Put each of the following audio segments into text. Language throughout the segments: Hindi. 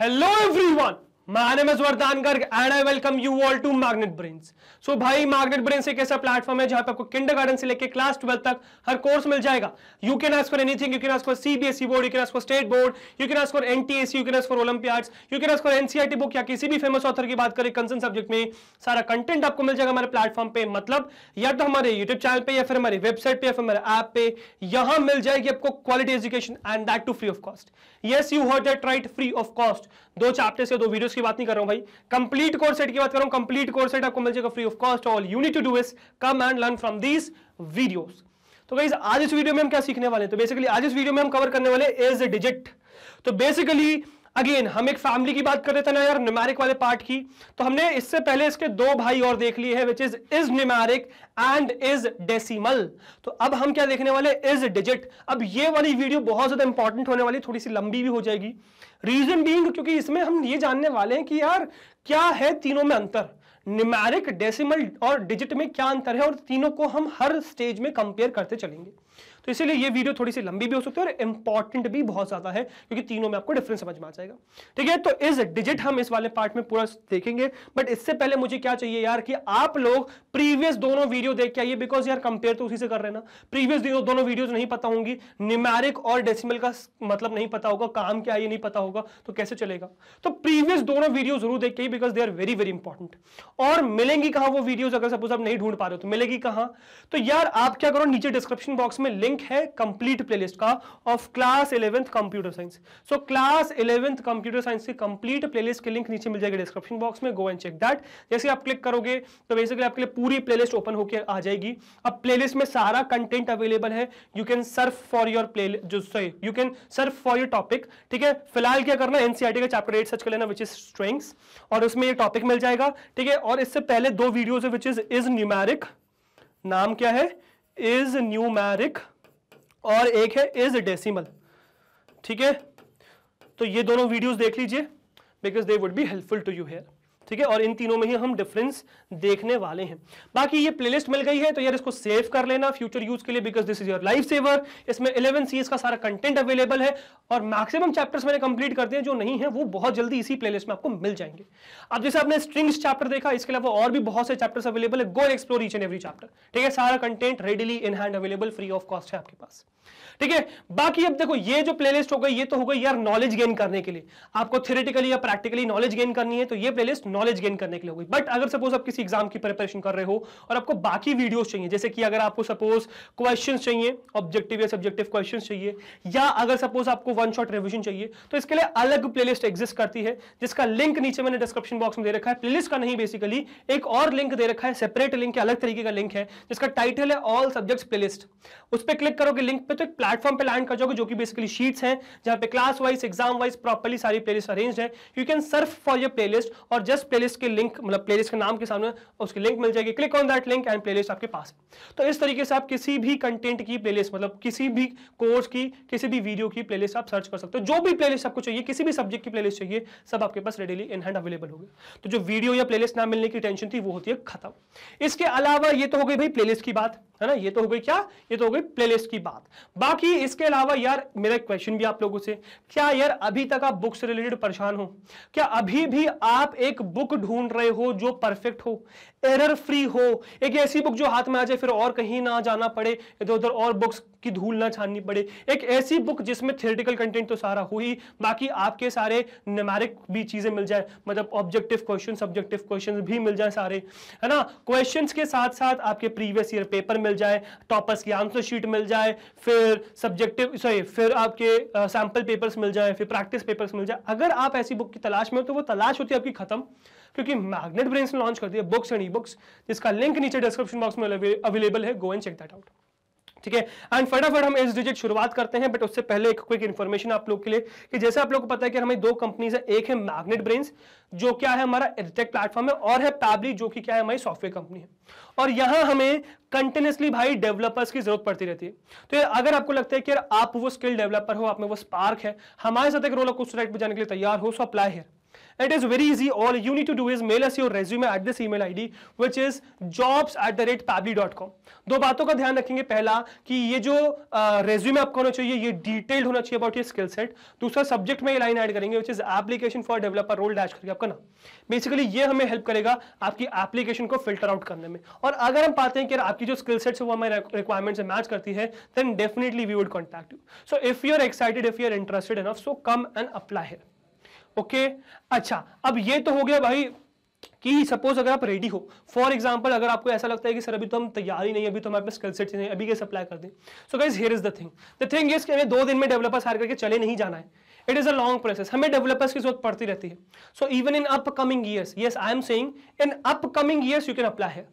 Hello everyone! प्लेटफॉर्म पे से लेकर सीबीएसई बोर्ड स्टेट बुक या किसी भी फेमस ऑथर की बात करें सब्जेक्ट में सारा कंटेंट आपको मिल जाएगा हमारे प्लेटफॉर्म पे मतलब या तो हमारे यूट्यूब चैनल पे या फिर हमारे वेबसाइट पे या फिर हमारे ऐप पे यहां मिल जाएगी आपको quality education and that too free of cost yes you heard that right free of cost दो चैप्टर से दो वीडियोस की बात नहीं कर रहा हूं भाई कंप्लीट कोर्स सेट की बात कर रहा हूं कंप्लीट कोर्स सेट आपको मिल जाएगा free of cost all you need to do is come and learn from these videos तो गाइज आज इस वीडियो में हम क्या सीखने वाले हैं तो बेसिकली आज इस वीडियो में हम कवर करने वाले इज डिजिट तो बेसिकली अगेन हम एक फैमिली की बात कर रहे थे ना यार न्यूमेरिक वाले पार्ट की तो हमने इससे पहले इसके दो भाई और देख लिए हैं which is is numeric and is decimal तो अब हम क्या देखने वाले इज डिजिट अब ये वाली वीडियो बहुत ज्यादा इंपॉर्टेंट होने वाली थोड़ी सी लंबी भी हो जाएगी रीजन बींग क्योंकि इसमें हम ये जानने वाले हैं कि यार क्या है तीनों में अंतर न्यूमेरिक डेसिमल और डिजिट में क्या अंतर है और तीनों को हम हर स्टेज में कंपेयर करते चलेंगे तो इसीलिए ये वीडियो थोड़ी सी लंबी भी हो सकती है और इंपॉर्टेंट भी बहुत ज्यादा है क्योंकि तीनों में आपको डिफरेंस समझ में आ जाएगा ठीक है तो इस डिजिट हम इस वाले पार्ट में पूरा देखेंगे बट इससे पहले मुझे क्या चाहिए यार कि आप लोग प्रीवियस दोनों वीडियो देख के आइए बिकॉज यार कंपेयर तो उसी से कर रहे ना प्रीवियस दोनों वीडियो नहीं पता होंगी न्यूमेरिक और डेसिमल का मतलब नहीं पता होगा काम क्या ये नहीं पता होगा तो कैसे चलेगा तो प्रीवियस दोनों वीडियो जरूर देखिए because they are very very important और मिलेंगी कहा वो वीडियोस अगर सपोज आप नहीं ढूंढ पा रहे हो तो मिलेगी कहां तो यार आप क्या करो नीचे डिस्क्रिप्शन बॉक्स में लिंक लिंक है कंप्लीट प्लेलिस्ट का of class eleventh computer science so class eleventh computer science की कंप्लीट प्लेलिस्ट के लिंक नीचे मिल जाएगी डिस्क्रिप्शन बॉक्स में गो एंड चेक दैट जैसे आप क्लिक करोगे तो बेसिकली आपके लिए पूरी प्लेलिस्ट ओपन होकर आ जाएगी अब प्लेलिस्ट में सारा कंटेंट अवेलेबल है you can surf for your play जो sorry you can surf for your topic ठीक है फिलहाल क्या करना एनसीआरटी e का चैप्टर एट सर्च कर लेना विच इज स्ट्रेंग्स और उसमें ये टॉपिक मिल जाएगा ठीक है और इससे पहले दो वीडियोज है विच इज इज न्यूमैरिक नाम क्या है इज न्यूमैरिक और एक है इज डेसिमल ठीक है तो ये दोनों वीडियोस देख लीजिए because they would be helpful to you here ठीक है और इन तीनों में ही हम डिफरेंस देखने वाले हैं बाकी ये प्लेलिस्ट मिल गई है तो यार इसको सेव कर लेना फ्यूचर यूज के लिए because this is your life saver इसमें इलेवन सीज का सारा कंटेंट अवेलेबल है और मैक्सिमम चैप्टर्स मैंने कंप्लीट कर दिए जो नहीं है वो बहुत जल्दी इसी प्लेलिस्ट में आपको मिल जाएंगे अब जैसे आपने स्ट्रिंग्स चैप्टर देखा इसके अलावा और भी बहुत से चैप्टर्स अवेलेबल है go explore each and every chapter ठीक है सारा content readily in hand available free of cost है आपके पास ठीक है बाकी अब देखो ये जो प्लेलिस्ट हो गई ये तो हो गई यार नॉलेज गेन करने के लिए आपको थियोरेटिकली या प्रैक्टिकली नॉलेज गेन करनी है तो ये प्लेलिस्ट नॉलेज गेन करने के लिए होगी बट अगर सपोज आप किसी एग्जाम की प्रिपरेशन कर रहे हो और आपको बाकी वीडियोस चाहिए जैसे कि अगर आपको सपोज क्वेश्चन चाहिए ऑब्जेक्टिव या सब्जेक्टिव क्वेश्चन चाहिए या अगर सपोज आपको वन शॉट रिविजन चाहिए तो इसके लिए अलग प्लेलिस्ट एग्जिस्ट करती है जिसका लिंक नीचे मैंने डिस्क्रिप्शन बॉक्स में दे रखा है प्लेलिस्ट का नहीं बेसिकली एक और लिंक दे रखा है सेपरेट लिंक अलग तरीके का लिंक है जिसका टाइटल है ऑल सब्जेक्ट्स प्लेलिस्ट उस पर क्लिक करोगे लिंक पे तो एक प्लेटफॉर्म पे लैंड कर जाओगे जो कि बेसिकली शीट्स हैं जहां पे class wise exam wise properly सारी प्लेलिस्ट अरेंज है you can surf for your playlist और जस्ट प्लेलिस्ट के लिंक मतलब प्लेलिस्ट के नाम के सामने उसकी लिंक मिल जाएगी click on that link and playlist आपके पास तो इस तरीके से आप किसी भी कंटेंट की प्लेलिस्ट मतलब किसी भी कोर्स की किसी भी वीडियो की प्लेलिस्ट आप सर्च कर सकते हो जो भी प्लेलिस्ट आपको चाहिए किसी भी सब्जेक्ट की प्लेलिस्ट चाहिए सब आपके पास रेडीली इन हैंड अवेलेबल होगी तो जो वीडियो या प्लेलिस्ट ना मिलने की टेंशन थी वो होती है खत्म इसके अलावा ये तो हो गई भाई प्लेलिस्ट की बात है ना ये तो हो गई क्या ये तो हो गई प्लेलिस्ट की बात बाकी इसके अलावा यार मेरा क्वेश्चन भी आप लोगों से क्या यार अभी तक आप बुक्स रिलेटेड परेशान हो क्या अभी भी आप एक बुक बुक ढूंढ रहे हो जो परफेक्ट हो एरर फ्री हो एक ऐसी बुक जो हाथ में आ जाए फिर और कहीं ना जाना पड़े इधर उधर और बुक्स की धूल ना छाननी पड़े एक ऐसी बुक जिसमें थियोरेटिकल कंटेंट तो सारा हो ही बाकी आपके सारे नमेरिक भी चीज़ें मिल जाए मतलब ऑब्जेक्टिव क्वेश्चन सब्जेक्टिव क्वेश्चन भी मिल जाए सारे है ना क्वेश्चन के साथ साथ आपके प्रीवियस ईयर पेपर मिल जाए टॉपर्स की आंसर शीट मिल जाए फिर सब्जेक्टिव सॉरी फिर आपके सैम्पल पेपर्स मिल जाए फिर प्रैक्टिस पेपर्स मिल जाए अगर आप ऐसी बुक की तलाश में हो तो वो तलाश होती है आपकी खत्म क्योंकि मैग्नेट ब्रेन लॉन्च कर दिया बुक्स एंड ई बुक्स जिसका लिंक नीचे डिस्क्रिप्शन बॉक्स में अवेलेबल है go and check that out ठीक है एंड फटाफट हम इस डिजिट शुरुआत करते हैं बट उससे पहले एक क्विक इन्फॉर्मेशन आप लोग के लिए कि जैसे आप लोग को पता है कि हमें दो कंपनीज है एक है मैग्नेट ब्रेन जो क्या है हमारा एडटेक प्लेटफॉर्म है और है पैबली जो कि क्या है हमारी सॉफ्टवेयर कंपनी है और यहाँ हमें कंटिन्यूसली भाई डेवलपर्स की जरूरत पड़ती रहती है तो अगर आपको लगता है कि यार आप वो स्किल डेवलपर हो आप में वो स्पार्क है हमारे साथ एक रोलर कोस्टर राइट पर जाने के लिए तैयार हो सो अप्लाई है It is very easy. All you need to do is mail us your resume at this email ID, which is jobs at the rate pabli.com. दो बातों का ध्यान रखेंगे पहला कि ये जो रेज्यूमे uh, आपका होना चाहिए ये डिटेल्ड होना चाहिए अबाउट ये स्किल सेट दूसरा सब्जेक्ट में ये लाइन ऐड करेंगे which is application for developer role dash करके आपका नाम बेसिकली ये हमें हेल्प करेगा आपकी एप्लीकेशन को फिल्टर आउट करने में और अगर हम पाते हैं कि आपकी जो स्किल सेट्स है वो हमारे रिक्वायरमेंट से मैच करती है then definitely we would contact you so if you are excited if you are interested enough so come and apply here okay अच्छा अब ये तो हो गया भाई कि सपोज अगर आप रेडी हो फॉर एग्जाम्पल अगर आपको ऐसा लगता है कि सर अभी तो हम तैयारी नहीं अभी तो हमारे पास स्किल सेट नहीं अभी कैसे अप्लाई कर दें so guys here is the thing the thing is कि हमें दो दिन में डेवलपर्स हायर करके चले नहीं जाना है it is a long process हमें डेवलपर्स की जरूरत पड़ती रहती है so even in upcoming years yes I am saying in upcoming years you can apply है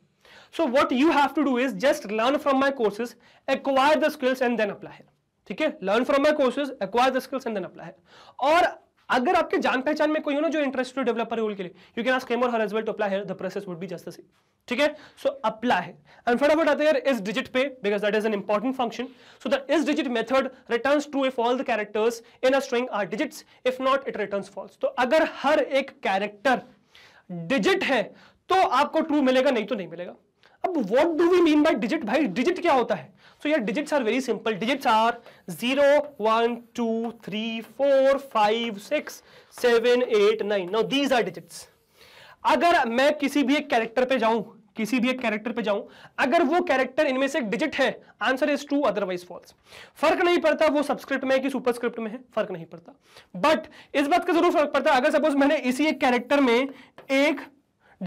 so what you have to do is just learn from my courses acquire the skills and then apply ठीक है learn from my courses acquire the skills and then apply और अगर आपके जान पहचान में कोई हो ना जो इंटरेस्टेड डेवलपर रोल के लिए यू कैन आस्क हिम और her as well to apply here the process would be just the same ठीक है सो अप्लाई एंड फटाफट आते हैं इस डिजिट पे because that is an important function so that is digit method returns true if all the characters in a string are digits if not it returns false तो अगर हर एक कैरेक्टर डिजिट है तो आपको ट्रू मिलेगा नहीं तो नहीं मिलेगा अब what do we mean by digit भाई डिजिट क्या होता है so here digits are very simple digits are 0 1 2 3 4 5 6 7 8 9 now these are digits अगर मैं किसी भी एक कैरेक्टर पे जाऊं किसी भी एक कैरेक्टर पे जाऊं अगर वो कैरेक्टर इनमें से एक डिजिट है answer is true otherwise false फर्क नहीं पड़ता वो सबस्क्रिप्ट में है कि सुपरस्क्रिप्ट में है फर्क नहीं पड़ता बट इस बात का जरूर फर्क पड़ता है अगर सपोज मैंने इसी एक कैरेक्टर में एक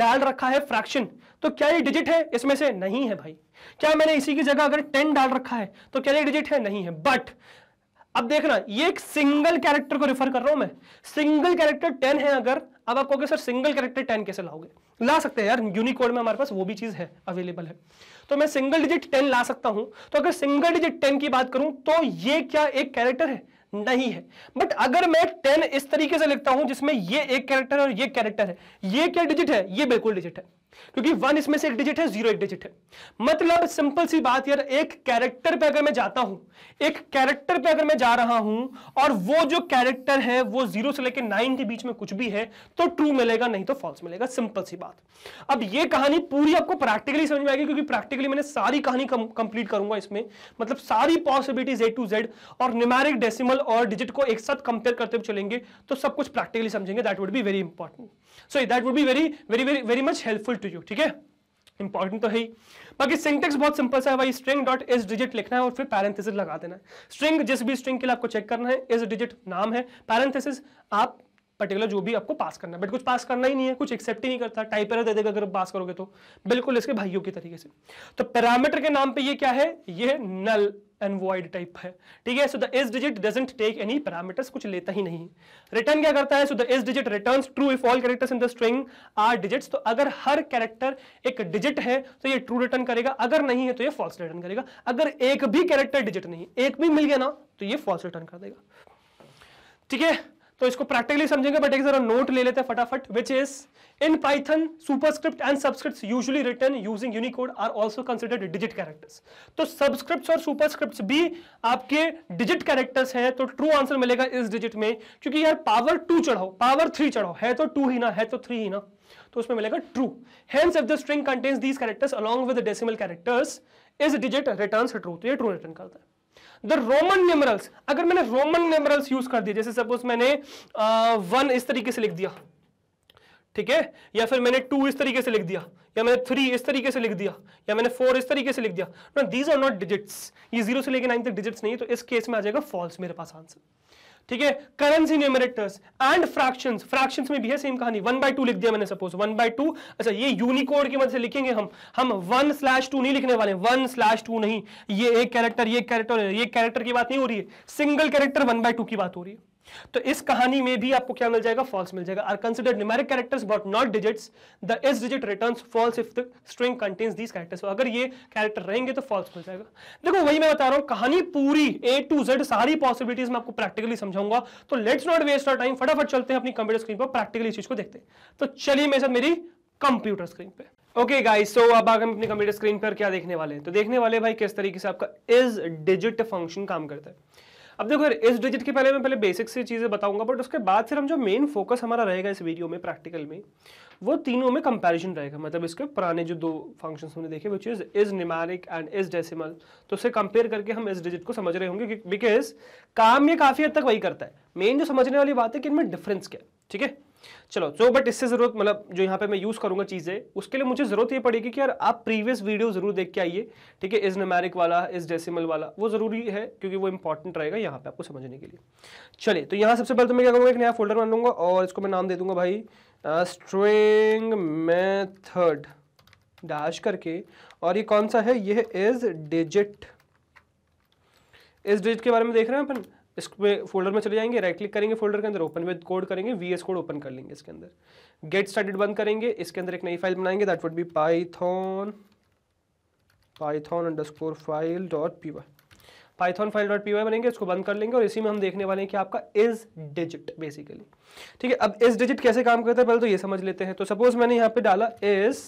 डाल रखा है फ्रैक्शन तो क्या ये डिजिट है इसमें से नहीं है भाई क्या मैंने इसी की जगह अगर टेन डाल रखा है तो क्या ये डिजिट है नहीं है बट अब देखना ये एक सिंगल कैरेक्टर को रिफर कर रहा हूं मैं सिंगल कैरेक्टर टेन है अगर अब आप कहोगे सर सिंगल कैरेक्टर टेन कैसे लाओगे ला सकते हैं यार यूनिकोड में हमारे पास वो भी चीज है अवेलेबल है तो मैं सिंगल डिजिट टेन ला सकता हूं तो अगर सिंगल डिजिट टेन की बात करूं तो ये क्या एक कैरेक्टर है नहीं है बट अगर मैं टेन इस तरीके से लिखता हूं जिसमें ये एक कैरेक्टर है और ये कैरेक्टर है ये क्या डिजिट है ये बिल्कुल डिजिट है क्योंकि वन इसमें से एक डिजिट है जीरो एक डिजिट है मतलब सिंपल सी बात यार एक कैरेक्टर पे अगर मैं जाता हूं एक कैरेक्टर पे अगर मैं जा रहा हूं और वो जो कैरेक्टर है वो जीरो से लेकर नाइन के बीच में कुछ भी है तो ट्रू मिलेगा नहीं तो फॉल्स मिलेगा सिंपल सी बात अब ये कहानी पूरी आपको प्रैक्टिकली समझ में आएगी क्योंकि प्रैक्टिकली मैंने सारी कहानी कंप्लीट करूंगा इसमें मतलब सारी पॉसिबिलिटीज ए टू जेड और न्यूमेरिक डेसिमल और डिजिट को एक साथ कंपेयर करते हुए चलेंगे तो सब कुछ प्रैक्टिकली समझेंगे that would be very important so that would be very very very very much helpful to you ठीक है इंपॉर्टेंट तो है ही बाकी सिंटेक्स बहुत सिंपल सा है भाई स्ट्रिंग डॉट इस डिजिट लिखना है और फिर पैरेंथेसिस लगा देना है स्ट्रिंग जिस भी स्ट्रिंग के लिए आपको चेक करना है इस डिजिट नाम है पैरेंथेसिस आप पर्टिकुलर जो भी आपको पास करना है बट कुछ पास करना ही नहीं है कुछ एक्सेप्ट ही नहीं करता टाइप एरर दे देगा अगर पास करोगे तो बिल्कुल इसके भाइयों के तरीके से तो पैरामीटर के नाम पे ये क्या है ये नल एंड वॉइड टाइप है ठीक है so the is digit doesn't take any parameter कुछ लेता ही नहीं रिटर्न क्या करता है so the is digit return true if all characters in the string are digits तो अगर हर कैरेक्टर एक डिजिट है तो ये ट्रू रिटर्न करेगा अगर नहीं है तो ये फॉल्स रिटर्न करेगा अगर एक भी कैरेक्टर डिजिट नहीं एक भी मिल गया ना तो ये फॉल्स रिटर्न कर देगा ठीक है तो इसको प्रैक्टिकली समझेंगे बट एक जरा नोट ले लेते हैं फटाफट which is in Python superscript and subscript usually return using Unicode are also considered digit characters तो सबस्क्रिप्ट और सुपरस्क्रिप्ट भी आपके डिजिट कैरेक्टर्स हैं तो ट्रू आंसर मिलेगा इस डिजिट में क्योंकि यार पावर टू चढ़ाओ पावर थ्री चढ़ाओ है तो टू ही ना है तो थ्री ही ना तो उसमें मिलेगा true hence if the string contains these characters along with decimal characters is digit return true तो ये ट्रू रिटर्न करता है द रोमन न्यूमरल्स अगर मैंने रोमन न्यूमरल्स यूज कर दिए जैसे सपोज मैंने वन इस तरीके से लिख दिया ठीक है या फिर मैंने टू इस तरीके से लिख दिया या मैंने थ्री इस तरीके से लिख दिया या मैंने फोर इस तरीके से लिख दिया दीज आर नॉट डिजिट्स ये जीरो से लेकर नाइन तक डिजिट्स नहीं है तो इस केस में आ जाएगा फॉल्स मेरे पास आंसर ठीक है currency numerators and fraction fraction में भी है सेम कहानी वन बाय टू लिख दिया मैंने सपोज वन बाय टू अच्छा ये यूनिकोड की मदद से लिखेंगे हम हम वन स्लैश टू नहीं लिखने वाले वन स्लैश टू नहीं ये एक कैरेक्टर ये कैरेक्टर ये कैरेक्टर की बात नहीं हो रही है single character one by two की बात हो रही है तो इस कहानी में भी आपको क्या मिल जाएगा फॉल्स मिल जाएगा are consider numeric characters but not digits the is digit return false if the string contains these characters अगर ये कैरेक्टर रहेंगे तो फॉल्स मिल जाएगा देखो वही मैं बता रहा हूं कहानी पूरी ए टू जेड सारी पॉसिबिलिटीज मैं आपको प्रैक्टिकली समझाऊंगा तो let's not waste our time फटाफट चलते हैं अपनी कंप्यूटर स्क्रीन पर प्रैक्टिकली चीज को देखते हैं तो चलिए मेरे साथ मेरी कंप्यूटर स्क्रीन पे ओके गाइस सो अब आगे हम अपने कंप्यूटर स्क्रीन पर क्या देखने वाले हैं तो देखने वाले भाई किस तरीके से आपका इज डिजिट फंक्शन काम करता है अब देखो इस डिजिट के पहले मैं पहले बेसिक सी चीज़ें बताऊंगा बट उसके बाद फिर हम जो मेन फोकस हमारा रहेगा इस वीडियो में प्रैक्टिकल में वो तीनों में कंपैरिजन रहेगा मतलब इसके पुराने जो दो फंक्शंस हमने देखे which is is numeric and is decimal तो उसे कंपेयर करके हम इस डिजिट को समझ रहे होंगे बिकॉज काम ये काफ़ी हद तक वही करता है मेन जो समझने वाली बात है कि इनमें डिफरेंस क्या है ठीक है चलो सो बट इससे ज़रूरत मतलब जो यहाँ पे मैं यूज़ करूंगा चीज़ें उसके लिए मुझे ज़रूरत ये पड़ेगी कि यार आप प्रीवियस वीडियो ज़रूर देख के आइए ठीक है इस नमेरिक वाला इस डेसिमल वाला वो ज़रूरी है क्योंकि वो इंपॉर्टेंट रहेगा यहाँ पे आपको समझने के लिए चलिए तो यहाँ सबसे पहले तो मैं क्या करूँगा एक नया फोल्डर बना लूंगा और इसको मैं नाम दे दूंगा भाई स्ट्रिंग मैथड डैश करके और ये कौन सा है ये इज़ डिजिट इस डिजिट के बारे में देख रहे हैं अपन इस पे फोल्डर में चले जाएंगे राइट क्लिक करेंगे फोल्डर के अंदर ओपन विद कोड करेंगे वी एस कोड ओपन कर लेंगे इसके अंदर गेट स्टार्टेड बंद करेंगे इसके अंदर एक नई फाइल बनाएंगे that would be Python Python underscore file dot P Y Python file dot P Y बनेंगे इसको बंद कर लेंगे और इसी में हम देखने वाले हैं कि आपका इज डिजिट बेसिकली ठीक है अब इज डिजिट कैसे काम करता है पहले तो ये समझ लेते हैं तो सपोज मैंने यहाँ पे डाला इज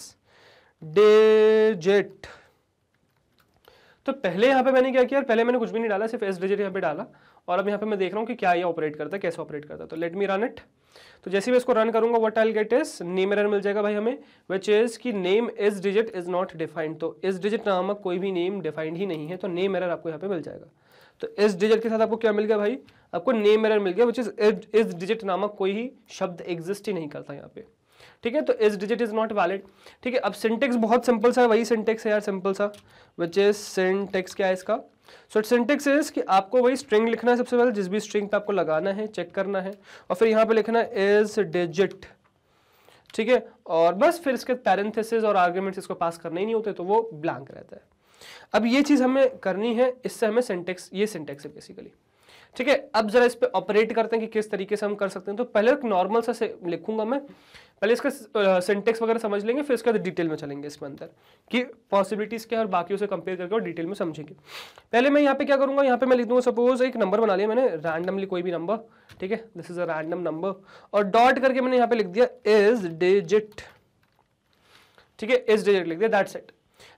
डिजिट तो पहले यहाँ पे मैंने क्या किया पहले मैंने कुछ भी नहीं डाला सिर्फ एस डिजिट यहाँ पे डाला और अब यहाँ पे मैं देख रहा हूँ कि क्या ये ऑपरेट करता है कैसे ऑपरेट करता है तो लेट मी रन इट तो जैसे मैं इसको रन करूंगा what I get is name error मिल जाएगा भाई हमें विच इज की name is digit is not defined तो इस डिजिट नामक कोई भी नेम डिफाइंड ही नहीं है तो नेम एरर आपको यहाँ पे मिल जाएगा तो इस डिजिट के साथ आपको क्या मिल गया भाई आपको नेम एरर मिल गया विच इज इस डिजिट नामक कोई ही शब्द एग्जिस्ट ही नहीं करता यहाँ पे ठीक है तो is digit is not valid ठीक है अब सिंटेक्स बहुत सिंपल सा वही सिंटेक्स है यार सिंपल सा विच इज सिंटेक्स क्या है इसका सो इट सिंटेक्स इज कि आपको वही स्ट्रिंग लिखना है सबसे पहले जिस भी स्ट्रिंग पे आपको लगाना है चेक करना है और फिर यहां पे लिखना इज डिजिट ठीक है और बस फिर इसके पैरेंथेसिस और आर्ग्यूमेंट्स इसको पास करने ही नहीं होते तो वो ब्लैंक रहता है अब ये चीज़ हमें करनी है इससे हमें सिंटेक्स ये सिंटेक्स है बेसिकली ठीक है अब जरा इस पर ऑपरेट करते हैं कि किस तरीके से हम कर सकते हैं तो पहले एक नॉर्मल सा लिखूंगा मैं पहले इसका सिंटेक्स वगैरह समझ लेंगे फिर इसके बाद डिटेल में चलेंगे इसमें अंदर कि पॉसिबिलिटीज़ क्या है और बाकी उसे कंपेयर करके और डिटेल में समझेंगे पहले मैं यहाँ पे क्या करूँगा यहाँ पे मैं लिख दूँगा सपोज एक नंबर बना लिया मैंने रैंडमली कोई भी नंबर ठीक है this is a random number और डॉट करके मैंने यहाँ पे लिख दिया इज डिजिट ठीक है इज डिजिट लिख दिया दैट सेट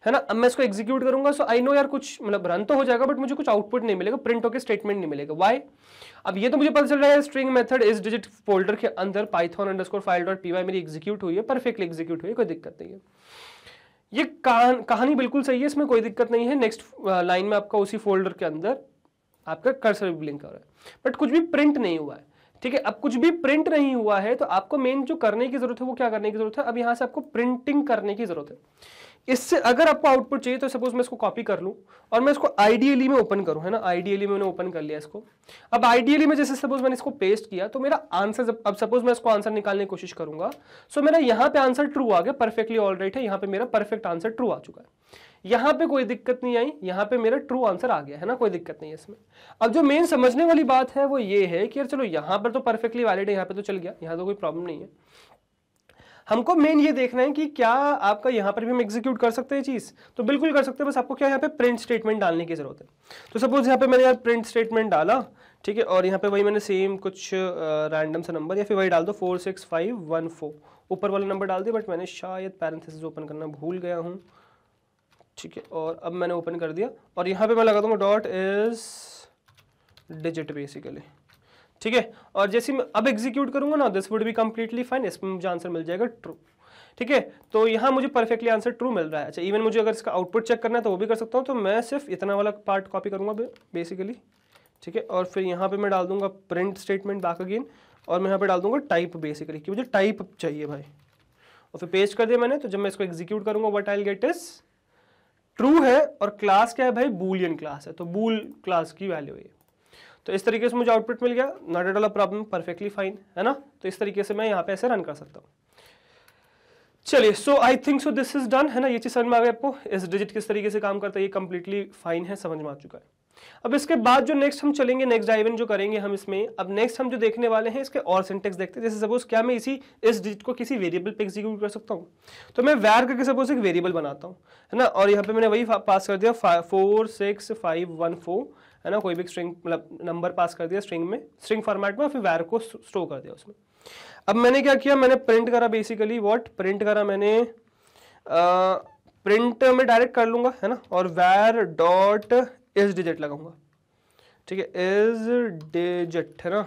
है ना अब मैं इसको एग्जीक्यूट करूंगा सो आई नो यार कुछ मतलब रन तो हो जाएगा बट मुझे कुछ आउटपुट नहीं मिलेगा प्रिंट होकर स्टेटमेंट नहीं मिलेगा वाई अब ये तो मुझे पता चल रहा है string method is digit folder के अंदर Python score file dot P Y मेरी एग्जीक्यूट हुई है परफेक्टली एग्जीक्यूट हुई है कोई दिक्कत नहीं है ये कहान, कहानी बिल्कुल सही है इसमें कोई दिक्कत नहीं है नेक्स्ट लाइन uh, में आपका उसी फोल्डर के अंदर आपका कर्सर ब्लिंक कर रहा है बट कुछ भी प्रिंट नहीं हुआ है ठीक है अब कुछ भी प्रिंट नहीं हुआ है तो आपको मेन जो करने की जरूरत है वो क्या करने की जरूरत है अब यहां से आपको प्रिंटिंग करने की जरूरत है इससे अगर आपको आउटपुट चाहिए तो सपोज मैं इसको कॉपी कर लूँ और मैं इसको आइडियली में ओपन करूँ है ना आइडियली मैंने ओपन कर लिया इसको अब आइडियली में जैसे सपोज मैंने इसको पेस्ट किया तो मेरा आंसर अब सपोज मैं इसको आंसर निकालने की कोशिश करूंगा सो मेरा यहाँ पे आंसर ट्रू आ गया परफेक्टली ऑल राइट है यहाँ पे मेरा परफेक्ट आंसर ट्रू आ चुका है यहाँ पे कोई दिक्कत नहीं आई यहाँ पे मेरा ट्रू आंसर आ गया है ना कोई दिक्कत नहीं है इसमें अब जो मेन समझने वाली बात है वो ये है कि यार चलो यहाँ पर तो परफेक्टली वैलिड है यहाँ पे तो चल गया यहाँ तो कोई प्रॉब्लम नहीं है हमको मेन ये देखना है कि क्या आपका यहाँ पर भी हम एग्जीक्यूट कर सकते हैं चीज़ तो बिल्कुल कर सकते हैं बस आपको क्या यहाँ पे प्रिंट स्टेटमेंट डालने की ज़रूरत है तो सपोज यहाँ पे मैंने यार प्रिंट स्टेटमेंट डाला ठीक है और यहाँ पे वही मैंने सेम कुछ रैंडम सा नंबर या फिर वही डाल दो four six five one four ऊपर वाला नंबर डाल दिया बट मैंने शायद पैरेंथेसिस ओपन करना भूल गया हूँ ठीक है और अब मैंने ओपन कर दिया और यहाँ पे मैं लगा दूंगा डॉट इज़ डिजिट बेसिकली ठीक है और जैसे मैं अब एग्जीक्यूट करूंगा ना this would be completely fine इसमें मुझे आंसर मिल जाएगा ट्रू ठीक है तो यहाँ मुझे परफेक्टली आंसर ट्रू मिल रहा है अच्छा इवन मुझे अगर इसका आउटपुट चेक करना है तो वो भी कर सकता हूँ तो मैं सिर्फ इतना वाला पार्ट कॉपी करूंगा बेसिकली ठीक है और फिर यहाँ पे मैं डाल दूंगा प्रिंट स्टेटमेंट बैक अगेन और मैं यहाँ पे डाल दूंगा टाइप बेसिकली कि मुझे टाइप चाहिए भाई और फिर पेस्ट कर दिया मैंने तो जब मैं इसको एग्जीक्यूट करूंगा what I get is true है और क्लास क्या है भाई बूलियन क्लास है तो बूल क्लास की वैल्यू है तो इस तरीके से मुझे आउटपुट मिल गया not at all a problem perfectly fine है ना तो इस तरीके से मैं यहाँ पे ऐसे रन कर सकता हूँ चलिए so I think so this is done है ना ये चीज़ समझ में आ गई आपको इस डिजिट किस तरीके से काम करता है ये कम्प्लीटली फाइन है समझ में आ चुका है अब इसके बाद जो नेक्स्ट हम चलेंगे नेक्स्ट डाइवन जो करेंगे हम इसमें अब नेक्स्ट हम जो देखने वाले हैं इसके और सिंटेक्स देखते हैं जैसे सपोज क्या मैं इसी इस डिजिट को किसी वेरिएबल पे एग्जीक्यूट कर सकता हूँ तो मैं वैर करके सपोज एक वेरिएबल बनाता हूँ है ना और यहाँ पे मैंने वही पास कर दिया four six five one four है ना कोई भी स्ट्रिंग मतलब नंबर पास कर दिया स्ट्रिंग में स्ट्रिंग फॉर्मेट में फिर वैर को स्टोर कर दिया उसमें अब मैंने क्या किया मैंने प्रिंट करा बेसिकली वॉट प्रिंट करा मैंने प्रिंट में डायरेक्ट कर लूंगा है ना और वैर डॉट इज डिजिट लगाऊंगा ठीक है इज डिजिट है ना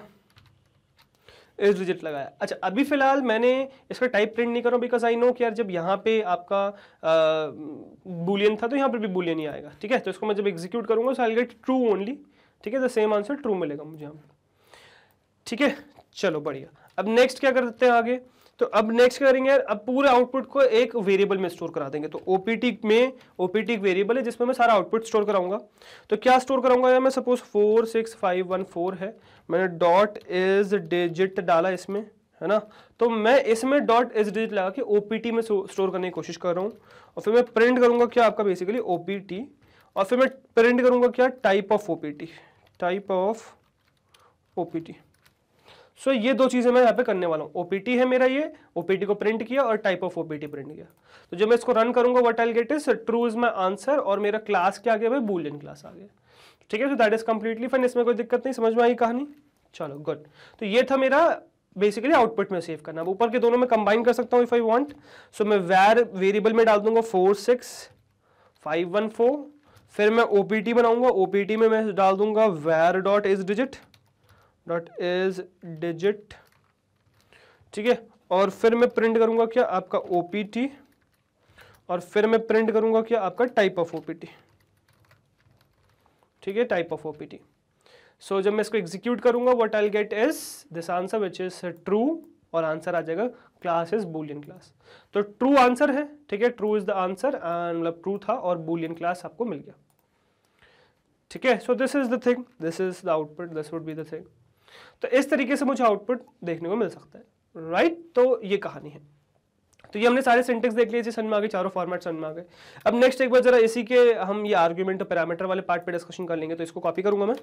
इज डिजिट लगाया अच्छा अभी फिलहाल मैंने इसका टाइप प्रिंट नहीं करा बिकॉज आई नो कि यार जब यहाँ पे आपका बुलियन था तो यहाँ पर भी बुलियन ही आएगा ठीक है तो इसको मैं जब एग्जीक्यूट करूँगा so I get true only ठीक है द सेम आंसर ट्रू मिलेगा मुझे यहाँ ठीक है चलो बढ़िया अब नेक्स्ट क्या करते हैं आगे तो अब नेक्स्ट करेंगे अब पूरे आउटपुट को एक वेरिएबल में स्टोर करा देंगे तो ओपीटी में ओपीटी एक वेरिएबल है जिसमें मैं सारा आउटपुट स्टोर कराऊंगा तो क्या स्टोर कराऊंगा या मैं suppose four six five one four है मैंने डॉट इज डिजिट डाला इसमें है ना तो मैं इसमें डॉट इज डिजिट लगा के ओपीटी में स्टोर करने की कोशिश कर रहा हूँ और फिर मैं प्रिंट करूंगा क्या आपका बेसिकली ओपीटी और फिर मैं प्रिंट करूंगा क्या type of OPT type of OPT so ये दो चीज़ें मैं यहाँ पे करने वाला हूँ ओपीटी है मेरा ये ओपीटी को प्रिंट किया और टाइप ऑफ ओपीटी प्रिंट किया तो जब मैं इसको रन करूंगा what I get is true is my answer और मेरा क्लास क्या आगे भाई इन क्लास आ गया ठीक है so that is completely fun इसमें कोई दिक्कत नहीं समझ में आई कहानी चलो गुड तो ये था मेरा बेसिकली आउटपुट में सेव करना ऊपर के दोनों में कंबाइन कर सकता हूँ इफ आई वॉन्ट सो मैं वेर वेरिएबल में डाल दूंगा four six five one four फिर मैं ओपीटी बनाऊंगा ओपीटी में मैं डाल दूंगा var dot is digit dot is digit ठीक है और फिर मैं प्रिंट करूंगा क्या आपका ओ और फिर मैं प्रिंट करूंगा क्या आपका टाइप ऑफ ओपीटी ठीक है टाइप ऑफ ओपीटी सो जब मैं इसको एग्जीक्यूट करूंगा what I get is this answer which is true और आंसर आ जाएगा क्लास इज बुलियन क्लास तो ट्रू आंसर है ठीक है true is the answer and मतलब ट्रू था और बुलियन क्लास आपको मिल गया ठीक है so this is the thing this is the output this would be the thing तो इस तरीके से मुझे आउटपुट देखने को मिल सकता है राइट तो ये कहानी है तो ये हमने सारे सिंटेक्स देख लिए सन में आ चारों फॉर्मेट सन में आ गए अब नेक्स्ट एक बार जरा इसी के हम ये आर्ग्यूमेंट और पैरामीटर वाले पार्ट पे डिस्कशन कर लेंगे तो इसको कॉपी करूंगा मैं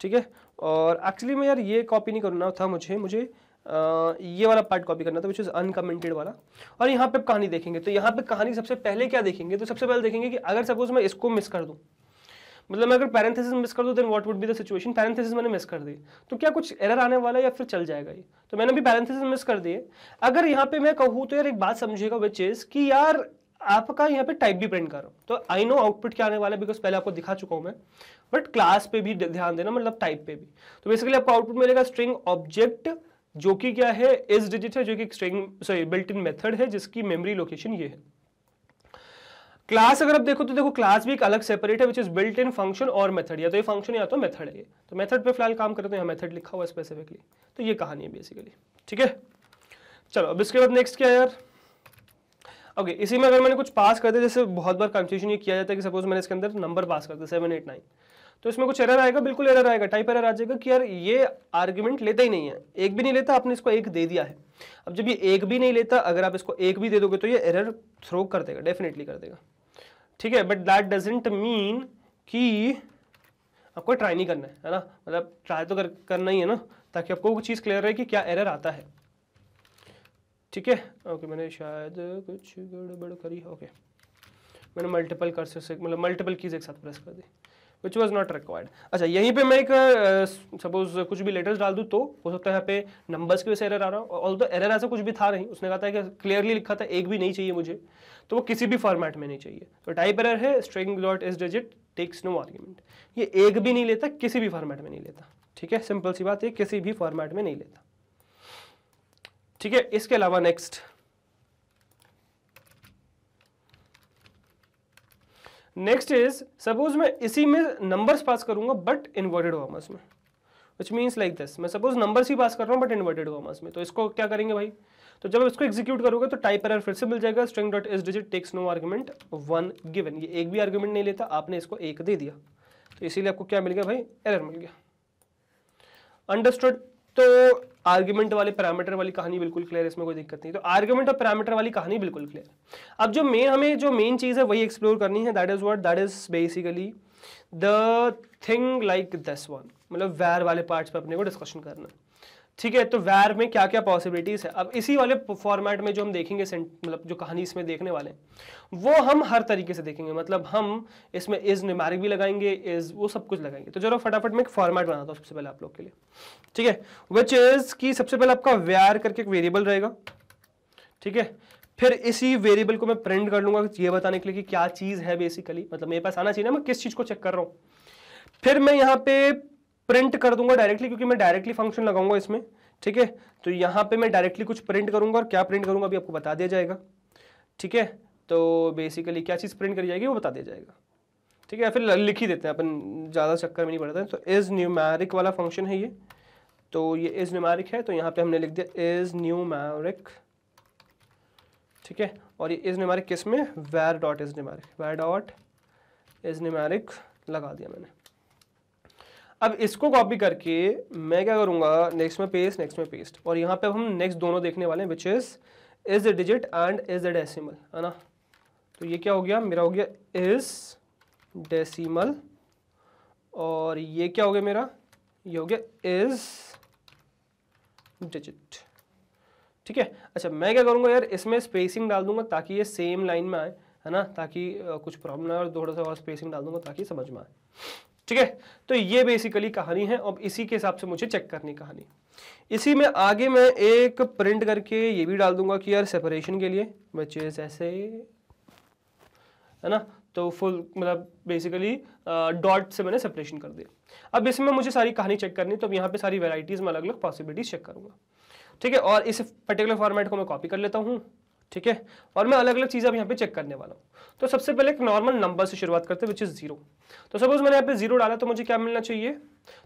ठीक है और एक्चुअली मैं यार ये कॉपी नहीं करना था मुझे मुझे आ, ये वाला पार्ट कॉपी करना था विच इज़ अनकमेंटेड वाला और यहाँ पे कहानी देखेंगे तो यहाँ पे कहानी सबसे पहले क्या देखेंगे तो सबसे पहले देखेंगे कि अगर सपोज मैं इसको मिस कर दूँ मतलब मैं अगर पैरेंथेसिस मिस कर दूँ then what would be the situation parenthesis मैंने मिस कर दी तो क्या कुछ एरर आने वाला है या फिर चल जाएगा ये तो मैंने भी पैरेंथेसिस मिस कर दिए अगर यहाँ पे मैं कहूँ तो यार एक बात समझिएगा विच इज़ कि यार आपका यहाँ पे टाइप भी प्रिंट करो तो आई नो आउटपुट क्या आने वाला है बिकॉज पहले आपको दिखा चुका हूँ मैं बट क्लास पे भी ध्यान देना मतलब टाइप पे भी तो बेसिकली आपको आउटपुट मिलेगा स्ट्रिंग ऑब्जेक्ट जो कि क्या है इस डिजिट है जो कि string sorry built in method है जिसकी मेमोरी लोकेशन ये है क्लास अगर आप देखो तो देखो क्लास भी एक अलग सेपरेट है which is built in function और मेथड या तो ये फंक्शन या तो मेथड है तो मेथड पे फिलहाल काम करते हैं यहाँ मेथड लिखा हुआ स्पेसिफिकली तो ये कहानी है बेसिकली ठीक है चलो अब इसके बाद नेक्स्ट क्या है यार ओके okay, इसी में अगर मैंने कुछ पास कर दिया जैसे बहुत बार कंफ्यूजन ये किया जाता है कि सपोज मैंने इसके अंदर नंबर पास कर दिया सेवन एट नाइन तो इसमें कुछ एरर आएगा बिल्कुल एरर आएगा टाइप एरर आ जाएगा कि यार ये आर्ग्यूमेंट लेता ही नहीं है एक भी नहीं लेता आपने इसको एक दे दिया है अब जब ये एक भी नहीं लेता अगर आप इसको एक भी दे दोगे तो ये एरर थ्रो कर देगा डेफिनेटली कर देगा ठीक है बट दैट डजेंट मीन कि आपको ट्राई नहीं करना है है ना मतलब ट्राई तो कर, करना ही है ना ताकि आपको वो चीज़ क्लियर रहे कि क्या एरर आता है ठीक है ओके मैंने शायद कुछ गड़बड़ करी ओके मैंने मल्टीपल कर से मतलब मल्टीपल कीज एक साथ प्रेस कर दी विच वॉज नॉट रिक्वायर्ड अच्छा यहीं पे मैं एक सपोज uh, कुछ भी लेटर्स डाल दूँ तो हो सकता है यहाँ पे नंबर्स की वजह से एरर आ रहा हो ऑल तो एरर ऐसा कुछ भी था नहीं उसने कहा था कि क्लियरली लिखा था एक भी नहीं चाहिए मुझे तो वो किसी भी फॉर्मेट में नहीं चाहिए तो टाइप एरर है string dot is digit takes no argument ये एक भी नहीं लेता किसी भी फॉर्मेट में नहीं लेता ठीक है सिंपल सी बात है किसी भी फॉर्मेट में नहीं लेता ठीक है इसके अलावा नेक्स्ट नेक्स्ट इज सपोज मैं इसी में नंबर्स पास करूंगा बट इन्वर्टेड कॉमर्स में विच मीन्स लाइक दिस मैं सपोज नंबर्स ही पास कर रहा हूँ बट इन्वर्टेड कॉमर्स में तो इसको क्या करेंगे भाई तो जब इसको एग्जीक्यूट करोगे तो टाइप एरर फिर से मिल जाएगा string dot is digit takes no argument one given ये एक भी आर्ग्यूमेंट नहीं लेता आपने इसको एक दे दिया तो इसीलिए आपको क्या मिल गया भाई एरर मिल गया अंडरस्टूड तो आर्ग्यूमेंट वाले पैरामीटर वाली कहानी बिल्कुल क्लियर इसमें कोई दिक्कत नहीं तो आर्ग्यूमेंट और पैरामीटर वाली कहानी बिल्कुल क्लियर अब जो मेन हमें जो मेन चीज़ है वही एक्सप्लोर करनी है that is what that is basically the thing like this one मतलब वैर वाले पार्ट्स पर अपने को डिस्कशन करना है ठीक है तो वैर में क्या क्या पॉसिबिलिटीज है अब इसी वाले फॉर्मेट में जो हम देखेंगे मतलब जो कहानी इसमें देखने वाले हैं वो हम हर तरीके से देखेंगे मतलब हम इसमें इज निमारिक भी लगाएंगे इज वो सब कुछ लगाएंगे तो जरा फटाफट में एक फॉर्मेट बनाता हूँ सबसे पहले आप लोग के लिए ठीक है विच इज की सबसे पहले आपका वैर करके एक वेरिएबल रहेगा ठीक है फिर इसी वेरिएबल को मैं प्रिंट कर लूंगा ये बताने के लिए कि क्या चीज़ है बेसिकली मतलब मेरे पास आना चाहिए ना मैं किस चीज़ को चेक कर रहा हूँ फिर मैं यहाँ पे प्रिंट कर दूंगा डायरेक्टली क्योंकि मैं डायरेक्टली फंक्शन लगाऊंगा इसमें ठीक है तो यहाँ पे मैं डायरेक्टली कुछ प्रिंट करूंगा और क्या प्रिंट करूंगा अभी आपको बता दिया जाएगा ठीक है तो बेसिकली क्या चीज़ प्रिंट करी जाएगी वो बता दिया जाएगा ठीक है फिर लिख ही देते हैं अपन ज़्यादा चक्कर में नहीं पड़ता है तो इज़ न्यूमैरिक वाला फंक्शन है ये तो ये इज़ न्यूमैरिक है तो यहाँ पे हमने लिख दिया इज़ न्यूमैरिक ठीक है और ये इज़ न्यूमैरिक किस में var dot is numeric var dot is numeric लगा दिया मैंने अब इसको कॉपी करके मैं क्या करूँगा नेक्स्ट में पेस्ट नेक्स्ट में पेस्ट और यहाँ पे हम नेक्स्ट दोनों देखने वाले हैं which is is the digit and is the decimal है ना तो ये क्या हो गया मेरा हो गया इज डेसिमल और ये क्या हो गया मेरा ये हो गया इज डिजिट ठीक है अच्छा मैं क्या करूँगा यार इसमें स्पेसिंग डाल दूंगा ताकि ये सेम लाइन में आए है ना ताकि कुछ प्रॉब्लम ना और थोड़ा सा और स्पेसिंग डाल दूंगा ताकि समझ में आए ठीक है तो ये बेसिकली कहानी है और इसी के हिसाब से मुझे चेक करनी कहानी इसी में आगे मैं एक प्रिंट करके ये भी डाल दूंगा कि यार सेपरेशन के लिए बच्चे ऐसे है ना तो फुल मतलब बेसिकली डॉट से मैंने सेपरेशन कर दिया अब इसमें मुझे सारी कहानी चेक करनी तो अब यहाँ पे सारी वेराइटीज़ में अलग अलग पॉसिबिलिटीज़ चेक करूँगा ठीक है और इस पर्टिकुलर फॉर्मेट को मैं कॉपी कर लेता हूँ ठीक है और मैं अलग अलग चीज़ें अब यहाँ पे चेक करने वाला हूँ तो सबसे पहले एक नॉर्मल नंबर से शुरुआत करते हैं विच इज़ जीरो तो सपोज मैंने यहाँ पे जीरो डाला तो मुझे क्या मिलना चाहिए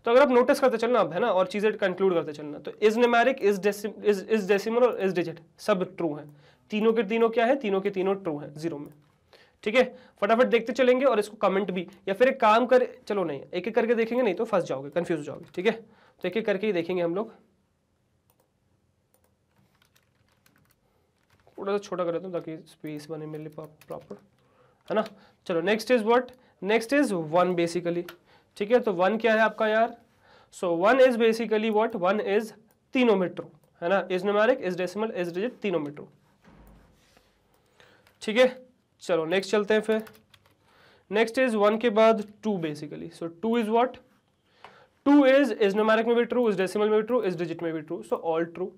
तो अगर आप नोटिस करते चलना अब है ना और चीज़ें कंक्लूड करते चलना तो इज नमेरिक इज डेसिमल और इज डिजिट सब ट्रू है तीनों के तीनों क्या है तीनों के तीनों ट्रू है जीरो में ठीक है फटाफट देखते चलेंगे और इसको कमेंट भी या फिर एक काम कर चलो नहीं एक एक करके देखेंगे नहीं तो फंस जाओगे कंफ्यूज हो जाओगे ठीक है तो एक एक करके ही देखेंगे हम लोग थोड़ा सा छोटा कर देता हूँ ताकि स्पेस बने मेरे लिए प्रॉपर है ना चलो next is what next is one basically ठीक है तो वन क्या है आपका यार so one is basically what one is तीनों है ना is numeric is decimal is digit तीनों ठीक है चलो नेक्स्ट चलते हैं फिर नेक्स्ट इज वन के बाद two basically so two is what two is is numeric में भी ट्रू इज डेसिमल में भी ट्रू इज डिजिट में भी true so all true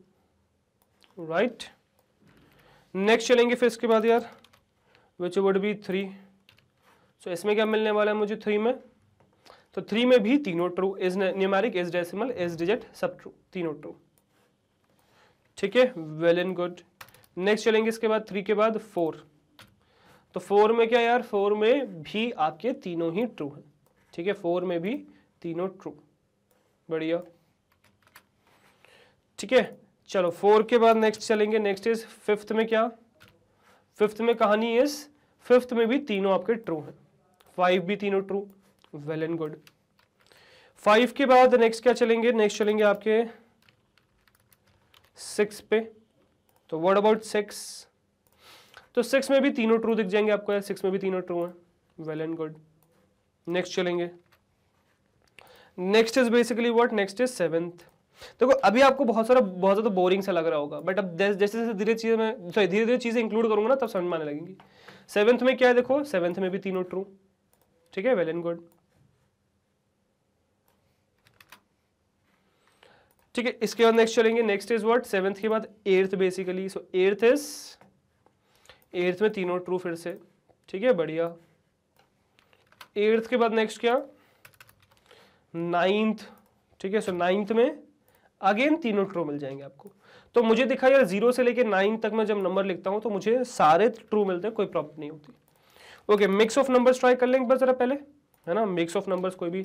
right right? Next चलेंगे फिर इसके बाद यार विच वुड बी थ्री सो इसमें क्या मिलने वाला है मुझे थ्री में तो थ्री में भी तीनों true is numeric is decimal is digit सब ट्रू तीनों ट्रू ठीक है वेल एंड गुड नेक्स्ट चलेंगे इसके बाद थ्री के बाद फोर तो फोर में क्या यार फोर में भी आपके तीनों ही ट्रू हैं ठीक है फोर में भी तीनों ट्रू बढ़िया ठीक है चलो फोर के बाद नेक्स्ट चलेंगे नेक्स्ट इज फिफ्थ में क्या फिफ्थ में कहानी इज फिफ्थ में भी तीनों आपके ट्रू हैं फाइव भी तीनों true well and good five के बाद नेक्स्ट क्या चलेंगे नेक्स्ट चलेंगे आपके सिक्स पे तो वर्ड अबाउट सिक्स तो सिक्स में भी तीनों ट्रू दिख जाएंगे आपको यार सिक्स में भी तीनों ट्रू हैं वेल एंड गुड नेक्स्ट चलेंगे next is basically what next is seventh देखो अभी आपको बहुत सारा बहुत ज्यादा बोरिंग सा लग रहा होगा बट अब जैसे जैसे धीरे चीजें मैं सॉरी धीरे धीरे चीजें इंक्लूड करूंगा ना तब समझ माने लगेंगी सेवन्थ में क्या है देखो सेवन्थ में भी तीनों ट्रू ठीक है वेल एंड गुड ठीक है इसके बाद नेक्स्ट चलेंगे नेक्स्ट इज वॉट सेवन्थ के बाद eighth basically so eighth is eighth में तीनों ट्रू फिर से ठीक है बढ़िया एर्थ के बाद नेक्स्ट क्या नाइन्थ ठीक है सो नाइन्थ में अगेन तीनों ट्रू मिल जाएंगे आपको तो मुझे दिखा यार जीरो से लेकर नाइन तक मैं जब नंबर लिखता हूं तो मुझे सारे ट्रू मिलते हैं कोई प्रॉब्लम नहीं होती okay mix of numbers try कर लेंगे बस जरा पहले है ना मिक्स ऑफ नंबर्स कोई भी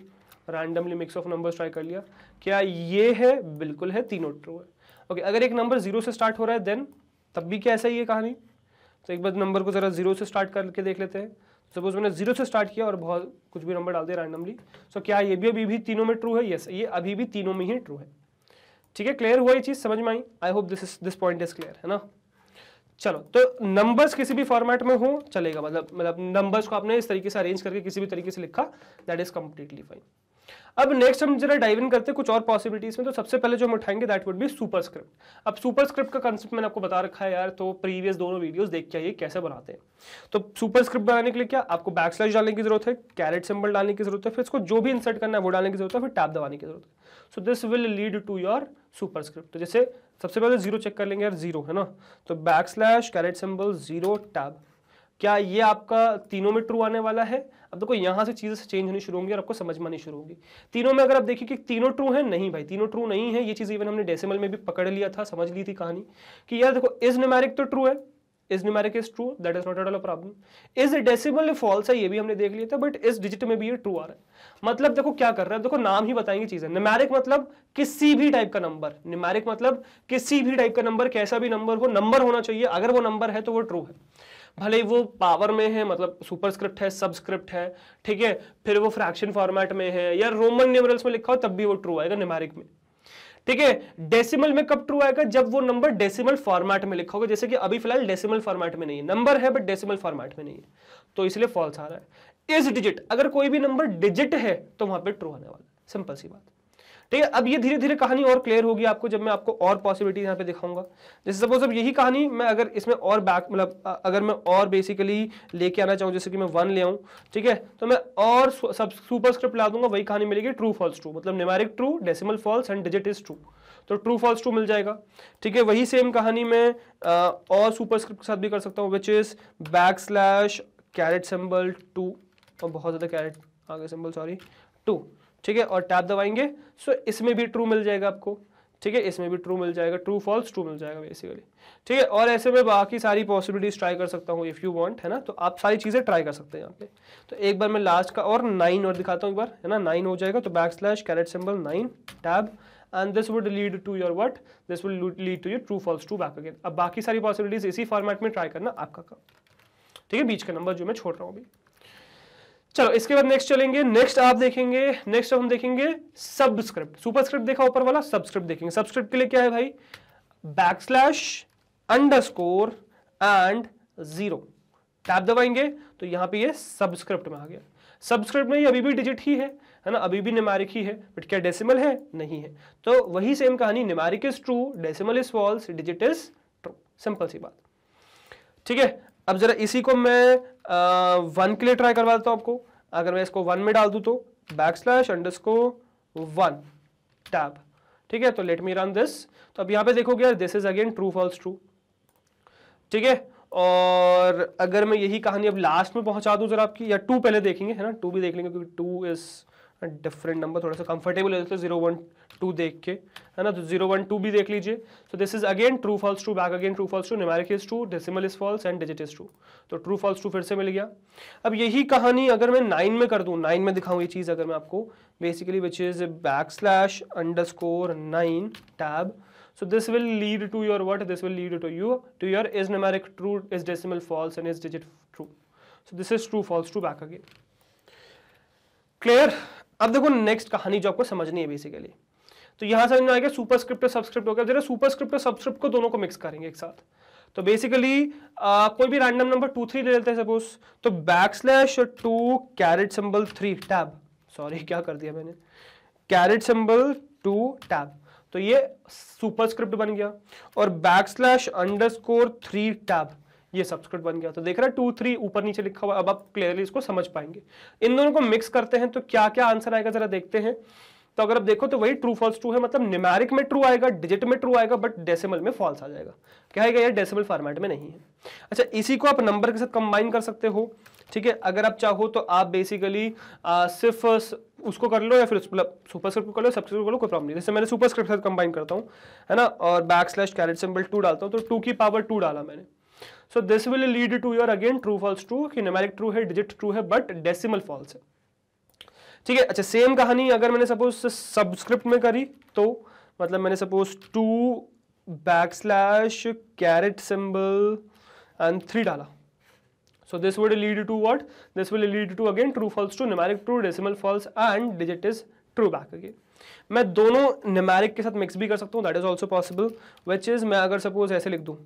randomly mix of numbers try कर लिया क्या ये है बिल्कुल है तीनों ट्रू है ओके अगर एक नंबर जीरो से स्टार्ट हो रहा है देन तब भी क्या ऐसा ही है कहानी तो एक बार नंबर को ज़रा जीरो से स्टार्ट करके देख लेते हैं सपोज मैंने जीरो से स्टार्ट किया और बहुत कुछ भी नंबर डाल दिया रैंडमली सो तो क्या ये भी अभी भी तीनों में ट्रू है यस ये अभी भी तीनों में ही ट्रू है ठीक है क्लियर हुआ ये चीज समझ में आई I hope this this point is clear है ना चलो तो नंबर्स किसी भी फॉर्मेट में हो चलेगा मतलब मतलब नंबर्स को आपने इस तरीके से अरेंज करके किसी भी तरीके से लिखा दैट इज कम्प्लीटली फाइन अब नेक्स्ट हम जरा डाइव इन करते हैं कुछ और पॉसिबिलिटीज में तो सबसे पहले जो हम उठाएंगे दैट वुड बी स्क्रिप्ट अब सुपर स्क्रिप्ट का कंसेप्ट मैंने आपको बता रखा है यार तो प्रीवियस दोनों वीडियोस देख के आइए कैसे बनाते हैं तो सुपर स्क्रिप्ट बनाने के लिए क्या आपको बैक स्लैश डालने की जरूरत है कैरेट सिंबल डालने की जरूरत है फिर इसको जो भी इंसर्ट करना है वो डालने की जरूरत है फिर टैप दबाने की जरूरत है so this will lead to your superscript तो जैसे सबसे पहले जीरो चेक कर लेंगे यार जीरो है ना तो back backslash caret symbol zero tab क्या ये आपका तीनों में ट्रू आने वाला है अब देखो यहाँ से चीज़ें चेंज होनी शुरू होंगी और आपको समझ में आनी शुरू होगी तीनों में अगर आप देखिए कि तीनों ट्रू हैं नहीं भाई तीनों ट्रू नहीं है ये चीज़ इवन हमने डेसिमल में भी पकड़ लिया था समझ ली थी कहानी कि यार देखो इज नमेरिक तो ट्रू है is numeric is true that is not at all a problem is decimal false है ये भी हमने देख लिया था बट इस डिजिट में भी ये ट्रू आ रहा है मतलब देखो क्या कर रहा है देखो नाम ही बताएंगे चीजें न्यूमेरिक मतलब किसी भी टाइप का नंबर न्यूमेरिक मतलब किसी भी टाइप का नंबर कैसा भी नंबर हो नंबर होना चाहिए अगर वो नंबर है तो वो ट्रू है भले ही वो पावर में है मतलब सुपरस्क्रिप्ट है सबस्क्रिप्ट है ठीक है फिर वो फ्रैक्शन फॉर्मेट में है या रोमन न्यूमरल्स में लिखा हो तब भी वो ट्रू आएगा न्यूमेरिक में ठीक है डेसिमल में कब ट्रू आएगा जब वो नंबर डेसिमल फॉर्मेट में लिखा होगा जैसे कि अभी फिलहाल डेसिमल फॉर्मेट में नहीं है नंबर है बट डेसिमल फॉर्मेट में नहीं है तो इसलिए फॉल्स आ रहा है इस डिजिट अगर कोई भी नंबर डिजिट है तो वहां पर ट्रू आने वाला सिंपल सी बात ठीक है अब ये धीरे धीरे कहानी और क्लियर होगी आपको जब मैं आपको और पॉसिबिलिटी यहाँ पे दिखाऊंगा जैसे सपोज अब यही कहानी मैं अगर इसमें और बैक मतलब अगर मैं और बेसिकली लेके आना चाहूँ जैसे कि मैं वन ले आऊँ ठीक है तो मैं और सब सुपर स्क्रिप्ट ला दूंगा वही कहानी मिलेगी ट्रू फॉल्स ट्रू मतलब numeric true decimal false and digit is true तो ट्रू फॉल्स ट्रू मिल जाएगा ठीक है वही सेम कहानी मैं और सुपर स्क्रिप्ट के साथ भी कर सकता हूँ which is backslash caret symbol two और बहुत ज़्यादा कैरेट आगे सिम्बल सॉरी टू ठीक है और टैप दबाएंगे सो इसमें भी ट्रू मिल जाएगा आपको ठीक है इसमें भी ट्रू मिल जाएगा ट्रू फॉल्स ट्रू मिल जाएगा बेसिकली ठीक है और ऐसे में बाकी सारी पॉसिबिलिटीज ट्राई कर सकता हूँ इफ़ यू वांट है ना तो आप सारी चीज़ें ट्राई कर सकते हैं यहाँ पे तो एक बार मैं लास्ट का और नाइन और दिखाता हूँ एक बार है ना नाइन हो जाएगा तो back backslash caret symbol nine tab and this would lead to your what this would lead to your true false true back again अब बाकी सारी पॉसिबिलिटीज इसी फॉर्मेट में ट्राई करना आपका काम ठीक है बीच का नंबर जो मैं छोड़ रहा हूँ अभी चलो इसके बाद नेक्स्ट चलेंगे नेक्स्ट आप देखेंगे नेक्स्ट हम देखेंगे सबस्क्रिप्ट सुपरस्क्रिप्ट देखा ऊपर वाला सबस्क्रिप्ट देखेंगे सबस्क्रिप्ट के लिए क्या है भाई backslash score and zero tab दबाएंगे तो यहां पे ये सबस्क्रिप्ट में आ गया सबस्क्रिप्ट में ये अभी भी डिजिट ही है है ना अभी भी निमारिक ही है बट क्या डेसिमल है नहीं है तो वही सेम कहानी numeric is true decimal is false digit is true simple सी बात ठीक है अब जरा इसी को मैं आ, वन के लिए ट्राई करवा देता हूं आपको अगर मैं इसको वन में डाल दू तो back backslash score one tab ठीक है तो लेट मी रन दिस तो अब यहां पे देखोगे यार this is again true false true ठीक है और अगर मैं यही कहानी अब लास्ट में पहुंचा दूं जरा आपकी या टू पहले देखेंगे है ना टू भी देख लेंगे क्योंकि टू इज डिफरेंट नंबर थोड़ा सा कंफर्टेबल हो जाते हैं जीरो वन टू देख के है ना तो जीरो वन टू भी देख लीजिए तो this is again true false true back again true false to numeric is true decimal is false and digit is true तो ट्रू फॉल्स टू फिर से मिल गया अब यही कहानी अगर मैं नाइन में कर दूँ नाइन में दिखाऊँ ये चीज़ अगर मैं आपको basically which is backslash underscore nine tab so this will lead to your what this will lead to you to your is numeric true is decimal false and is digit true so this is true false true back again clear अब देखो नेक्स्ट कहानी जो आपको समझनी है बेसिकली तो यहां समझ में आएगा सुपरस्क्रिप्ट और सबस्क्रिप्ट हो गया जरा सुपरस्क्रिप्ट और सबस्क्रिप्ट को दोनों को मिक्स करेंगे एक साथ तो बेसिकली आ, कोई भी रैंडम नंबर टू थ्री ले लेते हैं सपोज तो back backslash two caret symbol three tab sorry क्या कर दिया मैंने कैरेट सिंबल टू टैब तो ये सुपरस्क्रिप्ट बन गया और backslash underscore three tab ये सब्सक्रिप्ट बन गया तो देख रहे हैं टू थ्री ऊपर नीचे लिखा हुआ अब आप क्लियरली इसको समझ पाएंगे इन दोनों को मिक्स करते हैं तो क्या क्या आंसर आएगा जरा देखते हैं तो अगर आप देखो तो वही ट्रू फॉल्स ट्रू है मतलब न्यूमेरिक में ट्रू आएगा डिजिट में ट्रू आएगा बट डेसिमल में फॉल्स आ जाएगा क्या है यार डेसिमल फॉर्मेट में नहीं है अच्छा इसी को आप नंबर के साथ कंबाइन कर सकते हो ठीक है अगर आप चाहो तो आप बेसिकली आ, सिर्फ उसको कर लो या फिर सुपरस्क्रिप्ट मतलब कर लो सबस्क्रिप्ट कर लो कोई प्रॉब्लम नहीं जैसे मैंने सुपरस्क्रिप्ट के साथ कंबाइन करता हूँ है ना और backslash caret symbol two डालता हूँ तो टू की पावर टू डाला मैंने so this will lead to your again true false true कि न्यूमेरिक ट्रू है डिजिट ट्रू है बट डेसिमल फॉल्स है ठीक है अच्छा सेम कहानी अगर मैंने सपोज सब्सक्रिप्ट में करी तो मतलब मैंने suppose two backslash caret symbol and three डाला so this would lead to what this will lead to again true false to numeric true decimal false and digit is true back again मैं दोनों नमेरिक के साथ मिक्स भी कर सकता हूँ that is also possible which is मैं अगर सपोज ऐसे लिख दूँ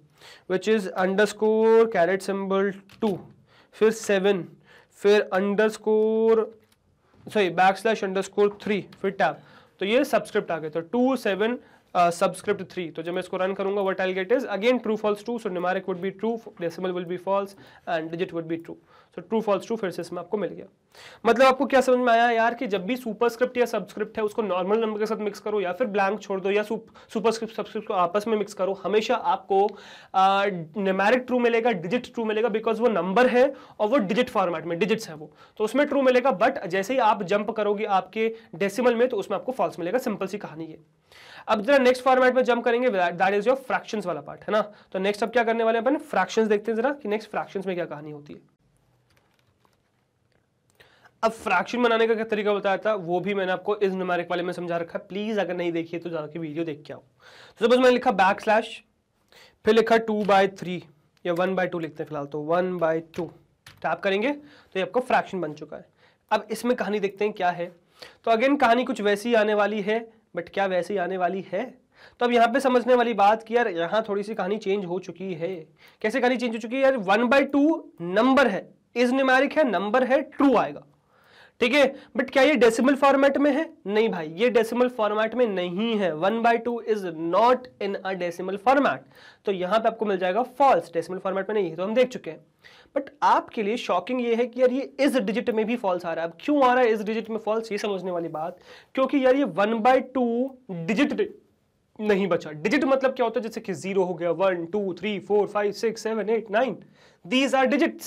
which is underscore caret symbol two फिर सेवन फिर underscore sorry backslash underscore three फिर टैप तो ये सब्सक्रिप्ट आ गए तो टू सेवन सब्सक्रिप्ट थ्री तो जब मैं इसको रन करूंगा what I get is again true false to so numeric would be true decimal will be false and digit would be true so true false true फिर से इसमें आपको मिल गया मतलब आपको क्या समझ में आया यार कि जब भी सुपरस्क्रिप्ट या सब्सक्रिप्ट है उसको नॉर्मल नंबर के साथ मिक्स करो या फिर ब्लैंक छोड़ दो या सुपरस्क्रिप्ट सब्सक्रिप्ट को आपस में मिक्स करो हमेशा आपको न्यूमेरिक ट्रू मिलेगा डिजिट ट्रू मिलेगा बिकॉज वो नंबर है और वो डिजिट फॉर्मेट में डिजिट्स है वो तो उसमें ट्रू मिलेगा बट जैसे ही आप जंप करोगे आपके डेसिमल में तो उसमें आपको फॉल्स मिलेगा सिंपल सी कहानी है अब जरा नेक्स्ट फॉर्मेट में जंप करेंगे दैट इज योर फ्रैक्शंस वाला पार्ट है ना तो नेक्स्ट अब क्या करने वाले अपन फ्रैक्शंस देखते हैं जरा कि नेक्स्ट फ्रैक्शंस में क्या कहानी होती है अब फ्रैक्शन बनाने का क्या तरीका बताया था वो भी मैंने आपको इस नुमारिक वाले में समझा रखा है प्लीज अगर नहीं देखिए तो की वीडियो देख के आओ तो सपोज मैंने लिखा बैक स्लैश फिर लिखा टू बाय थ्री या वन बाय टू लिखते हैं फिलहाल तो वन बाय टू टैप करेंगे तो ये आपको फ्रैक्शन बन चुका है अब इसमें कहानी देखते हैं क्या है तो अगेन कहानी कुछ वैसी आने वाली है बट क्या वैसी आने वाली है तो अब यहाँ पे समझने वाली बात कि यार यहाँ थोड़ी सी कहानी चेंज हो चुकी है कैसे कहानी चेंज हो चुकी है यार वन बाय टू नंबर है इज न्यूमेरिक है नंबर है ट्रू आएगा ठीक है बट क्या ये डेसिमल फॉर्मेट में है नहीं भाई ये डेसिमल फॉर्मेट में नहीं है one by two is not in a decimal format तो यहां पे आपको मिल जाएगा फॉल्स डेसिमल फॉर्मेट में नहीं है तो हम देख चुके हैं बट आपके लिए शॉकिंग ये है कि यार ये इस डिजिट में भी फॉल्स आ रहा है अब क्यों आ रहा है इस डिजिट में फॉल्स ये समझने वाली बात क्योंकि यार ये वन बाय टू डिजिट नहीं बचा डिजिट मतलब क्या होता है जैसे कि जीरो हो गया one two three four five six seven eight nine these are digit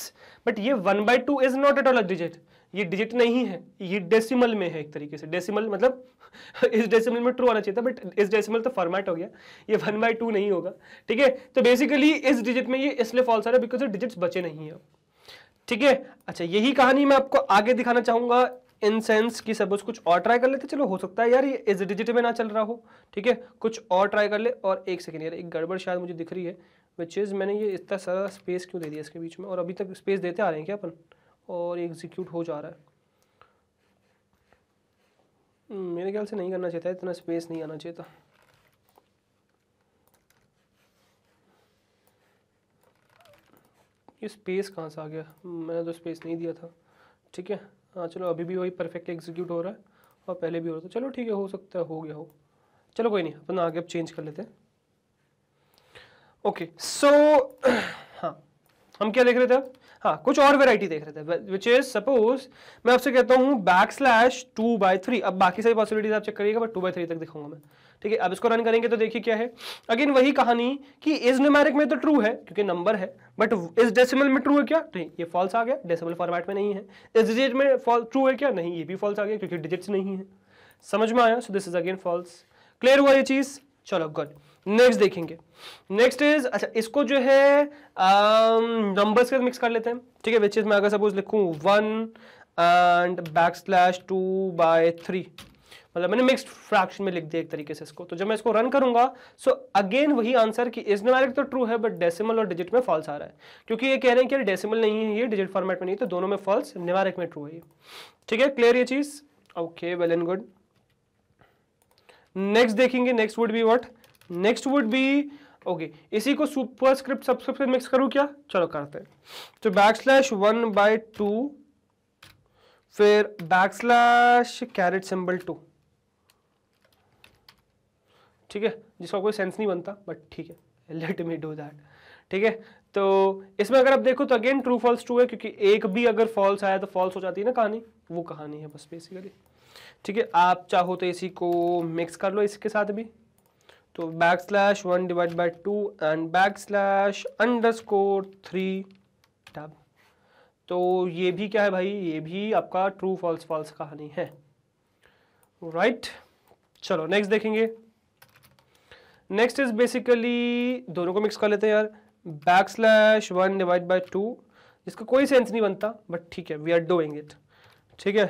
but ये one by two is not at all a digit ये डिजिट नहीं है ये डेसिमल में है एक तरीके से डेसिमल मतलब इस डेसिमल में ट्रू आना चाहिए था बट इस डेसिमल तो फॉर्मेट हो गया ये वन बाई टू नहीं होगा ठीक है तो बेसिकली इस डिजिट में ये इसलिए फॉल्स आ रहा है बिकॉज डिजिट्स बचे नहीं है ठीक है अच्छा यही कहानी मैं आपको आगे दिखाना चाहूंगा इन सेंस की सपोज कुछ और ट्राई कर लेते चलो हो सकता है यार ये इस डिजिट में ना चल रहा हो ठीक है कुछ और ट्राई कर ले और एक सेकेंड यार एक गड़बड़ शायद मुझे दिख रही है विच इज़ मैंने ये इतना सारा स्पेस क्यों दे दिया इसके बीच में और अभी तक स्पेस देते आ रहे हैं क्या अपन और एग्जीक्यूट हो जा रहा है हम्म, मेरे ख्याल से नहीं करना चाहता इतना स्पेस नहीं आना चाहिए ये स्पेस कहाँ से आ गया मैंने तो स्पेस नहीं दिया था ठीक है हाँ चलो अभी भी वही परफेक्ट एग्जीक्यूट हो रहा है और पहले भी हो रहा था चलो ठीक है हो सकता है हो गया हो चलो कोई नहीं अपना आगे अब चेंज कर लेते हैं ओके सो हाँ हम क्या देख रहे थे हाँ कुछ और वेराइटी देख रहे थे विच इज सपोज मैं आपसे कहता हूँ backslash two by three अब बाकी सारी पॉसिबिलिटीज आप चेक करिएगा बट टू बाई थ्री तक दिखाऊंगा मैं ठीक है अब इसको रन करेंगे तो देखिए क्या है अगेन वही कहानी कि इज न्यूमेरिक में तो ट्रू है क्योंकि नंबर है बट इस डेसिमल में ट्रू है क्या नहीं ये फॉल्स आ गया डेसिमल फॉर्मेट में नहीं है इस डिजिट में ट्रू है क्या नहीं ये भी फॉल्स आ गया क्योंकि डिजिट्स नहीं है समझ में आया so this is again false clear हुआ ये चीज़ चलो गुड नेक्स्ट देखेंगे नेक्स्ट इज अच्छा इसको जो है नंबर्स um, के मिक्स कर लेते हैं ठीक है विच इज मैं अगर सपोज लिखूँ one and backslash two by three मतलब मैंने मिक्स्ड फ्रैक्शन में लिख दिया एक तरीके से इसको तो जब मैं इसको रन करूंगा सो अगेन वही आंसर कि इस नमैरिक तो ट्रू है बट डेसिमल और डिजिट में फॉल्स आ रहा है क्योंकि ये कह रहे हैं कि डेसिमल नहीं है ये डिजिट फॉर्मेट में नहीं तो दोनों में फॉल्स निमारिक में ट्रू है ये ठीक है क्लियर ये चीज़ okay well and good next देखेंगे next would be what next would be okay इसी को सुपर स्क्रिप्ट सबस्क्रिप्ट मिक्स करूं क्या चलो करते हैं तो back backslash one by two फिर backslash caret symbol two ठीक है जिसका कोई सेंस नहीं बनता बट ठीक है लेट मी डू दैट ठीक है तो इसमें अगर आप देखो तो अगेन ट्रू फॉल्स ट्रू है क्योंकि एक भी अगर फॉल्स आया तो फॉल्स हो जाती है ना कहानी वो कहानी है बस बेसिकली ठीक है आप चाहो तो इसी को मिक्स कर लो इसके साथ भी तो back backslash one divide by two and backslash underscore three tab तो ये भी क्या है भाई ये भी आपका ट्रू फॉल्स फॉल्स कहानी है राइट right. चलो नेक्स्ट देखेंगे नेक्स्ट इज बेसिकली दोनों को मिक्स कर लेते हैं यार backslash one divide by two इसका कोई सेंस नहीं बनता बट ठीक है वी आर डूइंग इट ठीक है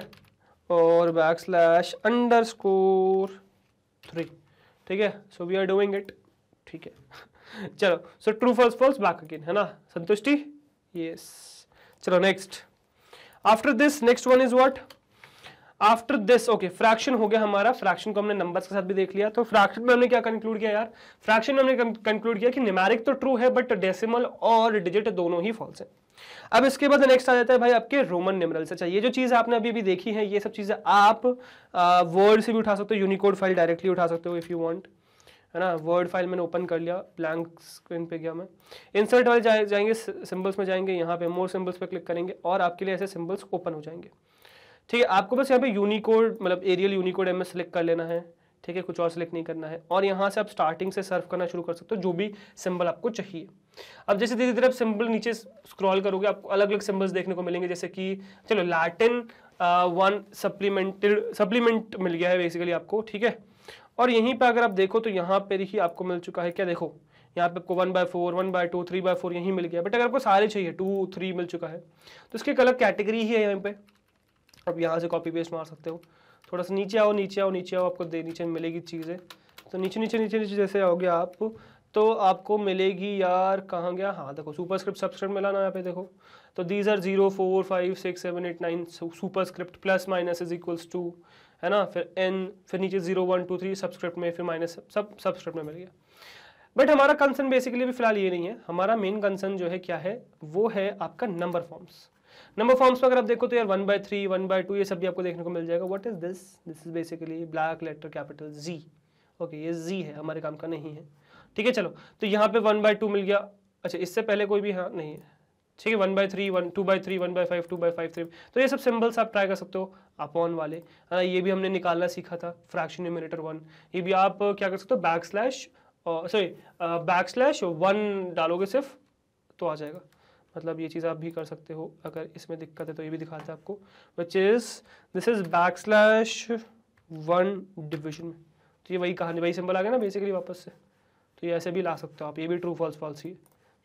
और backslash underscore three ठीक है so we are doing it ठीक है चलो so true false false back again है ना संतुष्टि यस चलो next after this next one is what after this okay fraction हो गया हमारा फ्रैक्शन को हमने नंबर्स के साथ भी देख लिया तो फ्रैक्शन में हमने क्या कंक्लूड किया यार फ्रैक्शन में हमने कंक्लूड किया कि न्यूमेरिक तो ट्रू है बट डेसिमल और डिजिट दोनों ही फॉल्स है अब इसके बाद नेक्स्ट आ जाता है भाई आपके रोमन न्यूमरल से चाहिए जो चीज आपने अभी भी देखी है ये सब चीजें आप वर्ड से भी उठा सकते हो यूनिकोड फाइल डायरेक्टली उठा सकते हो इफ यू वॉन्ट है ना वर्ड फाइल मैंने ओपन कर लिया ब्लैंक स्क्रीन पे गया मैं इंसर्ट वाले जाएंगे सिंबल्स में जाएंगे यहाँ पे मोर सिंबल्स पे क्लिक करेंगे और आपके लिए ऐसे सिंबल्स ओपन हो जाएंगे ठीक है आपको बस यहाँ पे यूनिकोड मतलब एरियल यूनिकोड एम सेलेक्ट कर लेना है ठीक है कुछ और सिलेक्ट नहीं करना है और यहाँ से आप स्टार्टिंग से सर्व करना शुरू कर सकते हो जो भी सिंबल आपको चाहिए अब जैसे धीरे धीरे आप सिंबल नीचे स्क्रॉल करोगे आपको अलग अलग सिंबल्स देखने को मिलेंगे जैसे कि चलो लैटिन वन सप्लीमेंटेड सप्लीमेंट मिल गया है बेसिकली आपको ठीक है और यहीं पर अगर आप देखो तो यहाँ पर ही आपको मिल चुका है क्या देखो यहाँ पे आपको one by four one by two three by four यहीं मिल गया बट अगर आपको सारे चाहिए टू थ्री मिल चुका है तो एक अलग कैटेगरी ही है यहाँ पे आप यहाँ से कॉपी पेस्ट मार सकते हो थोड़ा सा नीचे आओ नीचे आओ नीचे आओ आपको दे नीचे मिलेगी चीज़ें तो नीचे नीचे नीचे नीचे जैसे आओगे आप तो आपको मिलेगी यार कहाँ गया हाँ देखो सुपर स्क्रिप्ट सब्सक्रिप्ट मिला ना यहाँ पे देखो तो these are zero four five six seven eight nine superscript plus minus is equals to है ना फिर एन फिर नीचे zero one two three subscript में फिर माइनस सब सब्सक्रिप्ट में मिल गया बट हमारा कंसर्न बेसिकली भी फिलहाल ये नहीं है हमारा मेन कंसर्न जो है क्या है वो है आपका नंबर फॉर्म्स नंबर फॉर्म्स में अगर आप देखो तो यार one by three one by two ये सब भी आपको देखने को मिल जाएगा what is this this is basically black letter capital G okay ये जी है हमारे काम का नहीं है ठीक है चलो तो यहाँ पे वन बाय टू मिल गया अच्छा इससे पहले कोई भी हाँ नहीं है ठीक है one by three one two by three one by five two by five three तो ये सब सिंबल्स आप ट्राई कर सकते हो अपॉन वाले है हाँ, ना ये भी हमने निकालना सीखा था फ्रैक्शन न्यूमिनेटर वन ये भी आप क्या कर सकते हो backslash sorry backslash one डालोगे सिर्फ तो आ जाएगा मतलब ये चीज़ आप भी कर सकते हो अगर इसमें दिक्कत है तो ये भी दिखाते हैं आपको which is this is backslash one division में तो ये वही कहानी वही सिंबल आ गया ना बेसिकली वापस से तो ये ऐसे भी ला सकते हो आप ये भी ट्रू फॉल्स फॉल्स ही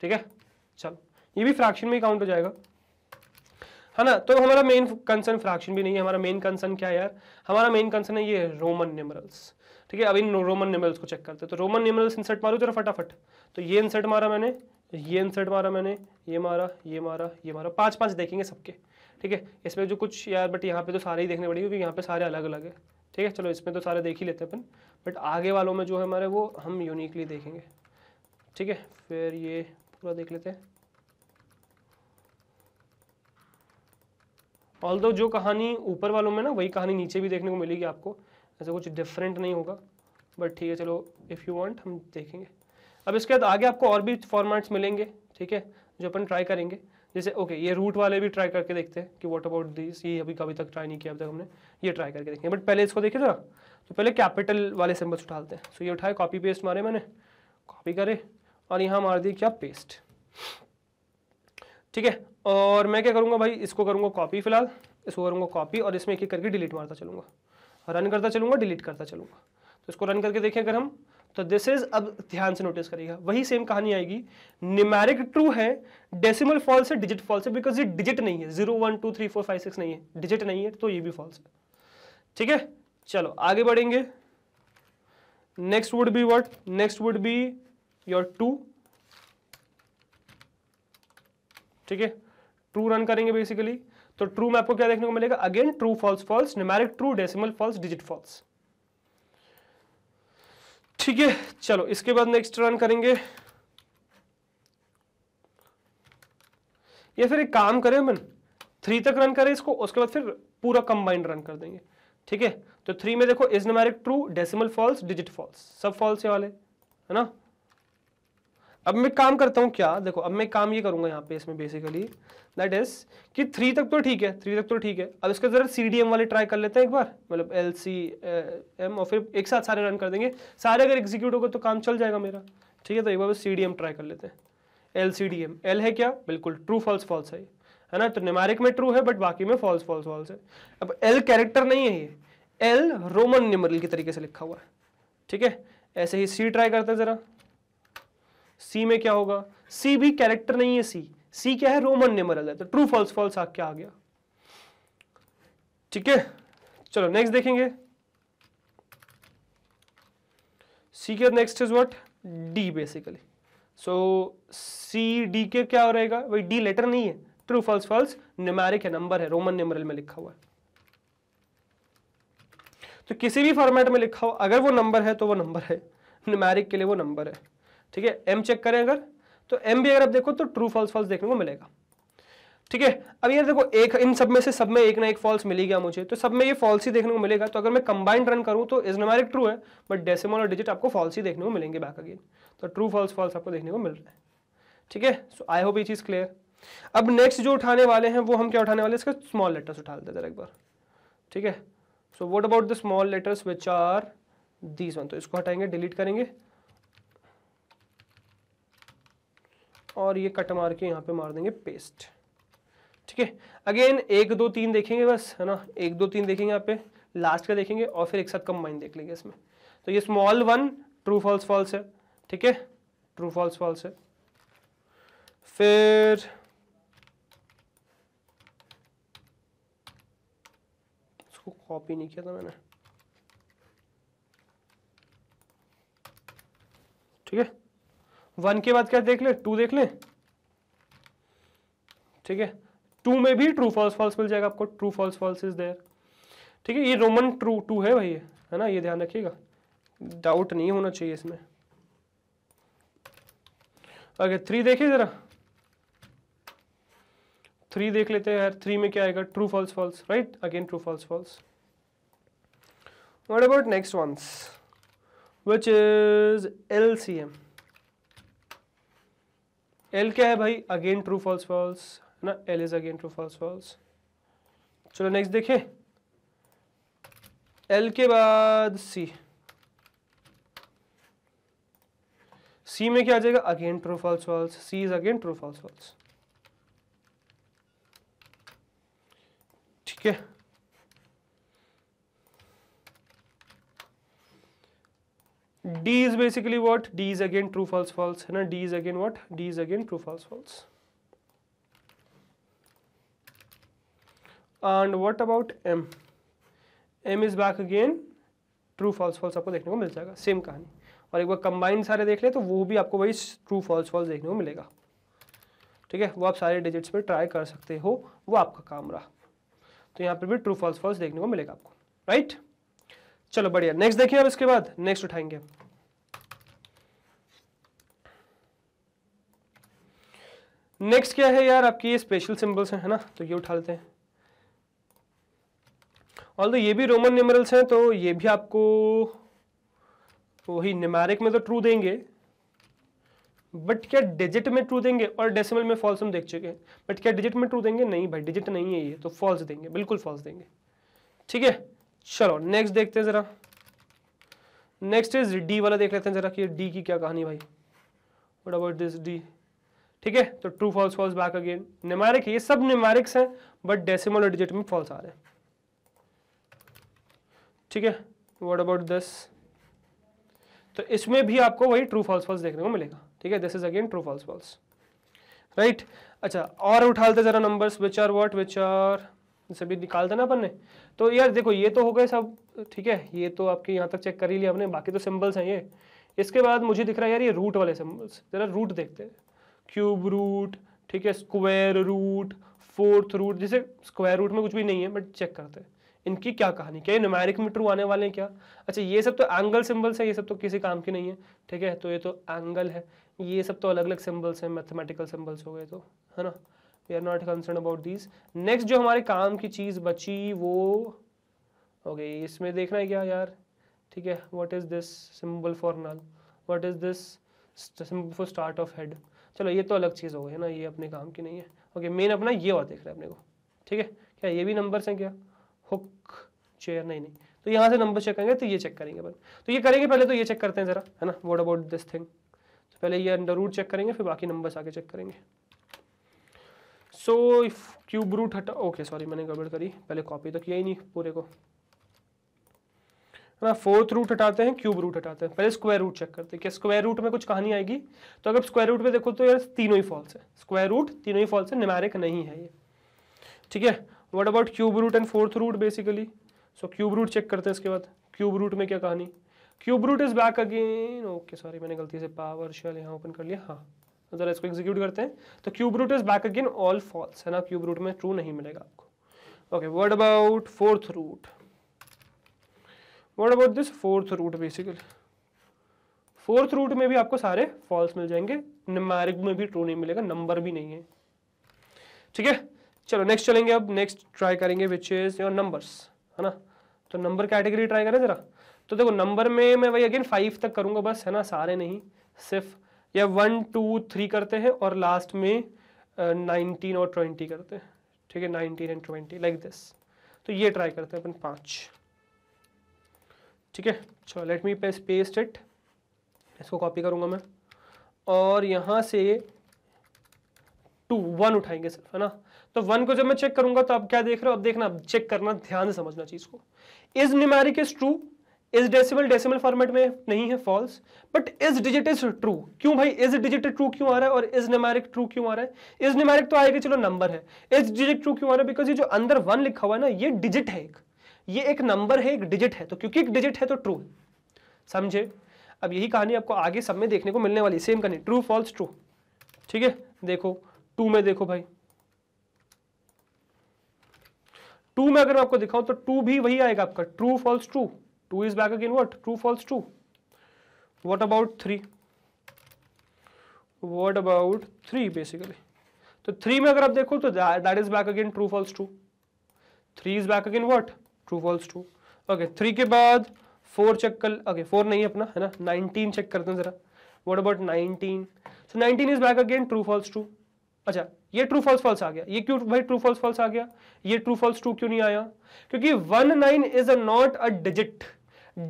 ठीक है चलो ये भी फ्रैक्शन में ही काउंट हो जाएगा है ना तो हमारा मेन कंसर्न फ्रैक्शन भी नहीं है हमारा मेन कंसर्न क्या है यार हमारा मेन कंसर्न है ये रोमन न्यूमरल्स ठीक है अब इन रोमन न्यूमरल्स को चेक करते हैं तो रोमन न्यूमरल्स इंसर्ट मारूँ जरा फटाफट तो ये इंसर्ट मारा मैंने ये इंसर्ट मारा मैंने ये मारा ये मारा ये मारा पाँच पाँच देखेंगे सबके ठीक है इसमें जो कुछ यार बट यहाँ पे तो सारे ही देखने पड़ेंगे क्योंकि यहाँ पे सारे अलग अलग है ठीक है चलो इसमें तो सारे देख ही लेते हैं अपन बट आगे वालों में जो है हमारे वो हम यूनिकली देखेंगे ठीक है फिर ये पूरा देख लेते हैं ऑल दो जो कहानी ऊपर वालों में ना वही कहानी नीचे भी देखने को मिलेगी आपको ऐसा कुछ डिफरेंट नहीं होगा बट ठीक है चलो इफ़ यू वॉन्ट हम देखेंगे अब इसके बाद आगे आपको और भी फॉर्मेट्स मिलेंगे ठीक है जो अपन ट्राई करेंगे जैसे ओके ये रूट वाले भी ट्राई करके देखते हैं कि वॉट अबाउट दिस ये अभी कभी तक ट्राई नहीं किया अब तक हमने ये ट्राई करके देखेंगे बट पहले इसको देखिए ना तो पहले कैपिटल वाले सिम्बल्स उठाते हैं सो ये उठाए कॉपी पेस्ट मारे मैंने कॉपी करे और यहाँ मार दी क्या पेस्ट ठीक है और मैं क्या करूँगा भाई इसको करूँगा कॉपी फिलहाल इसको करूँगा कॉपी और इसमें एक एक करके डिलीट मारता चलूँगा रन करता चलूँगा डिलीट करता चलूँगा तो इसको रन करके देखें अगर हम तो दिस इज अब ध्यान से नोटिस करिएगा वही सेम कहानी आएगी निमेरिक ट्रू है डेसिमल फॉल्स है डिजिट फॉल्स है बिकॉज ये डिजिट नहीं है zero one two three four five six नहीं है डिजिट नहीं है तो ये भी फॉल्स है ठीक है चलो आगे बढ़ेंगे next would be word next would be your two ठीक है ट्रू रन करेंगे बेसिकली तो ट्रू में आपको क्या देखने को मिलेगा again true false false numeric true decimal false digit false ठीक है चलो इसके बाद नेक्स्ट रन करेंगे या फिर एक काम करें अपन थ्री तक रन करें इसको उसके बाद फिर पूरा कंबाइंड रन कर देंगे ठीक है तो थ्री में देखो is numeric true decimal false digit false सब फॉल्स वाले है ना अब मैं काम करता हूँ क्या देखो अब मैं काम ये करूँगा यहाँ पे इसमें बेसिकली दैट इज कि थ्री तक तो ठीक है थ्री तक तो ठीक है अब इसके ज़रा सी डी एम वाले ट्राई कर लेते हैं एक बार मतलब एल सी एम और फिर एक साथ सारे रन कर देंगे सारे अगर एग्जीक्यूट होगा तो काम चल जाएगा मेरा ठीक है तो एक बार सी डी एम ट्राई कर लेते हैं L C D M L है क्या बिल्कुल ट्रू फॉल्स फॉल्स है है ना तो निमारिक में ट्रू है बट बाकी में फॉल्स फॉल्स फॉल्स है अब एल कैरेक्टर नहीं है ये एल रोमन न्यूमरल के तरीके से लिखा हुआ है ठीक है ऐसे ही सी ट्राई करते हैं ज़रा सी में क्या होगा सी भी कैरेक्टर नहीं है सी सी क्या है रोमन नेमरल है तो ट्रू फॉल्स फॉल्स आके आ गया ठीक है चलो नेक्स्ट देखेंगे सी के next is what D basically so C D के क्या रहेगा भाई डी लेटर नहीं है ट्रू फॉल्स फॉल्स न्यूमेरिक है नंबर है रोमन न्यूमरल में लिखा हुआ है तो किसी भी फॉर्मेट में लिखा हो अगर वो नंबर है तो वो नंबर है न्यूमेरिक के लिए वो नंबर है ठीक है एम चेक करें अगर तो एम भी अगर आप देखो तो ट्रू फॉल्स फॉल्स देखने को मिलेगा ठीक है अब यार देखो एक इन सब में से सब में एक ना एक फॉल्स मिली गया मुझे तो सब में ये फॉल्स ही देखने को मिलेगा तो अगर मैं कंबाइंड रन करूँ तो इज नमारिक ट्रू है बट डेसिमल और डिजिट आपको फॉल्स ही देखने को मिलेंगे बैक अगेन तो ट्रू फॉल्स फॉल्स आपको देखने को मिल रहा है ठीक है सो आई होप ये चीज़ क्लियर अब नेक्स्ट जो उठाने वाले हैं वो हम क्या उठाने वाले इसका स्मॉल लेटर्स उठा लेते हैं एक बार ठीक है so what about the small letters which are these one तो इसको हटाएंगे डिलीट करेंगे और ये कट मार के यहाँ पे मार देंगे पेस्ट ठीक है अगेन एक दो तीन देखेंगे बस है ना एक दो तीन देखेंगे यहाँ पे लास्ट का देखेंगे और फिर एक साथ कंबाइन देख लेंगे इसमें तो ये small one true false false है ठीक है ट्रू फॉल्स फॉल्स है फिर इसको कॉपी नहीं किया था मैंने ठीक है वन के बाद क्या देख ले टू देख ले ठीक है टू में भी ट्रू फॉल्स फॉल्स मिल जाएगा आपको true false false is there ठीक है ये रोमन ट्रू टू है भाई है ना ये ध्यान रखिएगा डाउट नहीं होना चाहिए इसमें आगे थ्री देखिए ज़रा थ्री देख लेते हैं यार थ्री में क्या आएगा true false false right again true false false what about next ones which is L C M L क्या है भाई अगेन ट्रू फॉल्स फॉल्स है ना L is again true false false चलो नेक्स्ट देखें एल के बाद सी सी में क्या आ जाएगा again true false false C is again true false false ठीक है d is basically what d is again true false false है ना d is again what d is again true false false and what about m m is back again true false false आपको देखने को मिल जाएगा सेम कहानी और एक बार कंबाइंड सारे देख ले तो वो भी आपको वही ट्रू फॉल्स फॉल्स देखने को मिलेगा ठीक है वो आप सारे डिजिट्स पर ट्राई कर सकते हो वो आपका काम रहा तो यहाँ पर भी ट्रू फॉल्स फॉल्स देखने को मिलेगा आपको राइट right? चलो बढ़िया नेक्स्ट देखिए अब इसके बाद नेक्स्ट उठाएंगे नेक्स्ट क्या है यार आपकी ये स्पेशल सिंबल्स हैं है ना तो ये उठा लेते हैं ऑल ये भी रोमन न्यूमरल्स हैं तो ये भी आपको वही निमारिक में तो ट्रू देंगे बट क्या डिजिट में ट्रू देंगे और डेसिमल में फॉल्स हम देख चुके हैं बट क्या डिजिट में ट्रू देंगे नहीं भाई डिजिट नहीं है ये तो फॉल्स देंगे बिल्कुल फॉल्स देंगे ठीक है चलो नेक्स्ट देखते हैं जरा नेक्स्ट इज डी वाला देख लेते हैं जरा कि डी की क्या कहानी भाई वट अबाउट दिस डी ठीक है तो true false false back again numeric ये सब निमारिक्स हैं बट डेसिमल और डिजिट में फॉल्स आ रहे हैं ठीक है वट अबाउट दिस तो इसमें भी आपको वही ट्रू फॉल्स फॉल्स देखने को मिलेगा ठीक है this is again true false false right अच्छा और उठाते जरा numbers which are what which are सभी निकाल देना अपन ने तो यार देखो ये तो हो गए सब ठीक है ये तो आपके यहाँ तक चेक कर ही लिया हमने बाकी तो सिंबल्स हैं ये इसके बाद मुझे दिख रहा है यार ये रूट वाले सिंबल्स जरा रूट देखते हैं क्यूब रूट ठीक है स्क्वायर रूट फोर्थ रूट जैसे स्क्वायर रूट में कुछ भी नहीं है बट चेक करते हैं इनकी क्या कहानी क्या ये न्यूमेरिक मीटर आने वाले हैं क्या अच्छा ये सब तो एंगल सिम्बल्स हैं ये सब तो किसी काम की नहीं है ठीक है तो ये तो एंगल है ये सब तो अलग अलग सिम्बल्स हैं मैथमेटिकल सिम्बल्स हो गए तो है ना we are not concern about this next जो हमारे काम की चीज़ बची वो ओके okay, इसमें देखना है क्या यार ठीक है what is this symbol for null what is this symbol for start of head चलो ये तो अलग चीज़ हो गई है ना ये अपने काम की नहीं है ओके okay, मेन अपना ये और देख रहा है अपने को ठीक है क्या ये भी नंबर्स हैं क्या हुक चेयर नहीं नहीं तो यहाँ से नंबर चेक करेंगे तो ये चेक करेंगे अपन तो ये करेंगे पहले तो ये चेक करते हैं ज़रा है ना वॉट अबाउट दिस थिंग तो पहले ये अंडर रूट चेक करेंगे फिर बाकी नंबर्स आके चेक करेंगे सो इफ क्यूब रूट हट ओके सॉरी मैंने गड़बड़ करी पहले कॉपी तो किया ही नहीं पूरे को ना फोर्थ रूट हटाते हैं क्यूब रूट हटाते हैं पहले स्क्वायर रूट चेक करते हैं क्या स्क्वायर रूट में कुछ कहानी आएगी तो अगर स्क्वायर रूट में देखो तो यार तीनों ही फॉल्स है स्क्वायर रूट तीनों ही फॉल्स है निमारिक नहीं है ये ठीक है what about cube root and fourth root basically so cube root check करते हैं इसके बाद क्यूब रूट में क्या कहानी cube root is back again okay sorry मैंने गलती से पावर शेल यहाँ ओपन कर लिया हाँ जरा इसको एग्जीक्यूट करते हैं तो cube root is back again all false है ना क्यूब रूट में ट्रू नहीं मिलेगा आपको okay word about fourth root word about this fourth root basically fourth root में भी आपको सारे फॉल्स मिल जाएंगे न्यूमेरिक में भी ट्रू नहीं मिलेगा नंबर भी नहीं है ठीक है चलो नेक्स्ट चलेंगे अब नेक्स्ट ट्राई करेंगे विच इज योर नंबर्स है ना तो नंबर कैटेगरी ट्राई करें जरा तो देखो नंबर में मैं वही अगेन फाइव तक करूंगा बस है ना सारे नहीं सिर्फ या वन टू थ्री करते हैं और लास्ट में नाइनटीन और ट्वेंटी करते हैं ठीक है nineteen and twenty like this तो ये ट्राई करते हैं अपन पांच ठीक है चलो लेट मी पेस्ट इट इसको कॉपी करूंगा मैं और यहां से टू वन उठाएंगे सिर्फ है ना तो वन को जब मैं चेक करूंगा तो आप क्या देख रहे हो अब देखना अब चेक करना ध्यान से समझना चीज को इज न्यूमेरिक इज ट्रू इस डेसिमल डेसिमल फॉर्मेट में नहीं है false but is digit is true क्यों भाई इज डिजिट ट्रू क्यों आ रहा है और इज न्यूमेरिक ट्रू क्यों आ रहा है इज न्यूमेरिक तो आएगा चलो नंबर है इज डिजिट ट्रू क्यों आ रहा है बिकॉज ये जो अंदर वन लिखा हुआ है ना ये डिजिट है एक ये एक नंबर है एक डिजिट है तो क्योंकि एक डिजिट है तो ट्रू समझे अब यही कहानी आपको आगे सब में देखने को मिलने वाली सेम कहानी ट्रू फॉल्स ट्रू ठीक है देखो टू में देखो भाई टू में अगर मैं आपको दिखाऊं तो टू भी वही आएगा आपका ट्रू फॉल्स ट्रू 2 तो तो is back again what true false true what about 3 what about 3 basically तो थ्री में अगर आप देखो तो that is back again true false true three is back again what true false true okay three के बाद फोर चेक कर ओके फोर नहीं अपना है ना नाइनटीन चेक करते हैं जरा what about nineteen so nineteen is back again true false true अच्छा ये ट्रू फॉल्स फॉल्स आ गया ये क्यों भाई ट्रू फॉल्स फॉल्स आ गया ये ट्रू फॉल्स टू क्यों नहीं आया क्योंकि one nine is a not a digit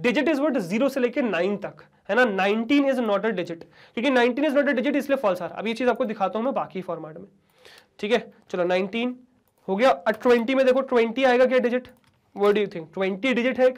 digit is word zero से लेकर नाइन तक है ना nineteen is not a digit क्योंकि nineteen is not a digit इसलिए फॉल्स आ रहा अब ये चीज आपको दिखाता हूं मैं बाकी फॉर्मेट में ठीक है चलो नाइनटीन हो गया ट्वेंटी में देखो ट्वेंटी आएगा क्या डिजिट वो do you think twenty digit है एक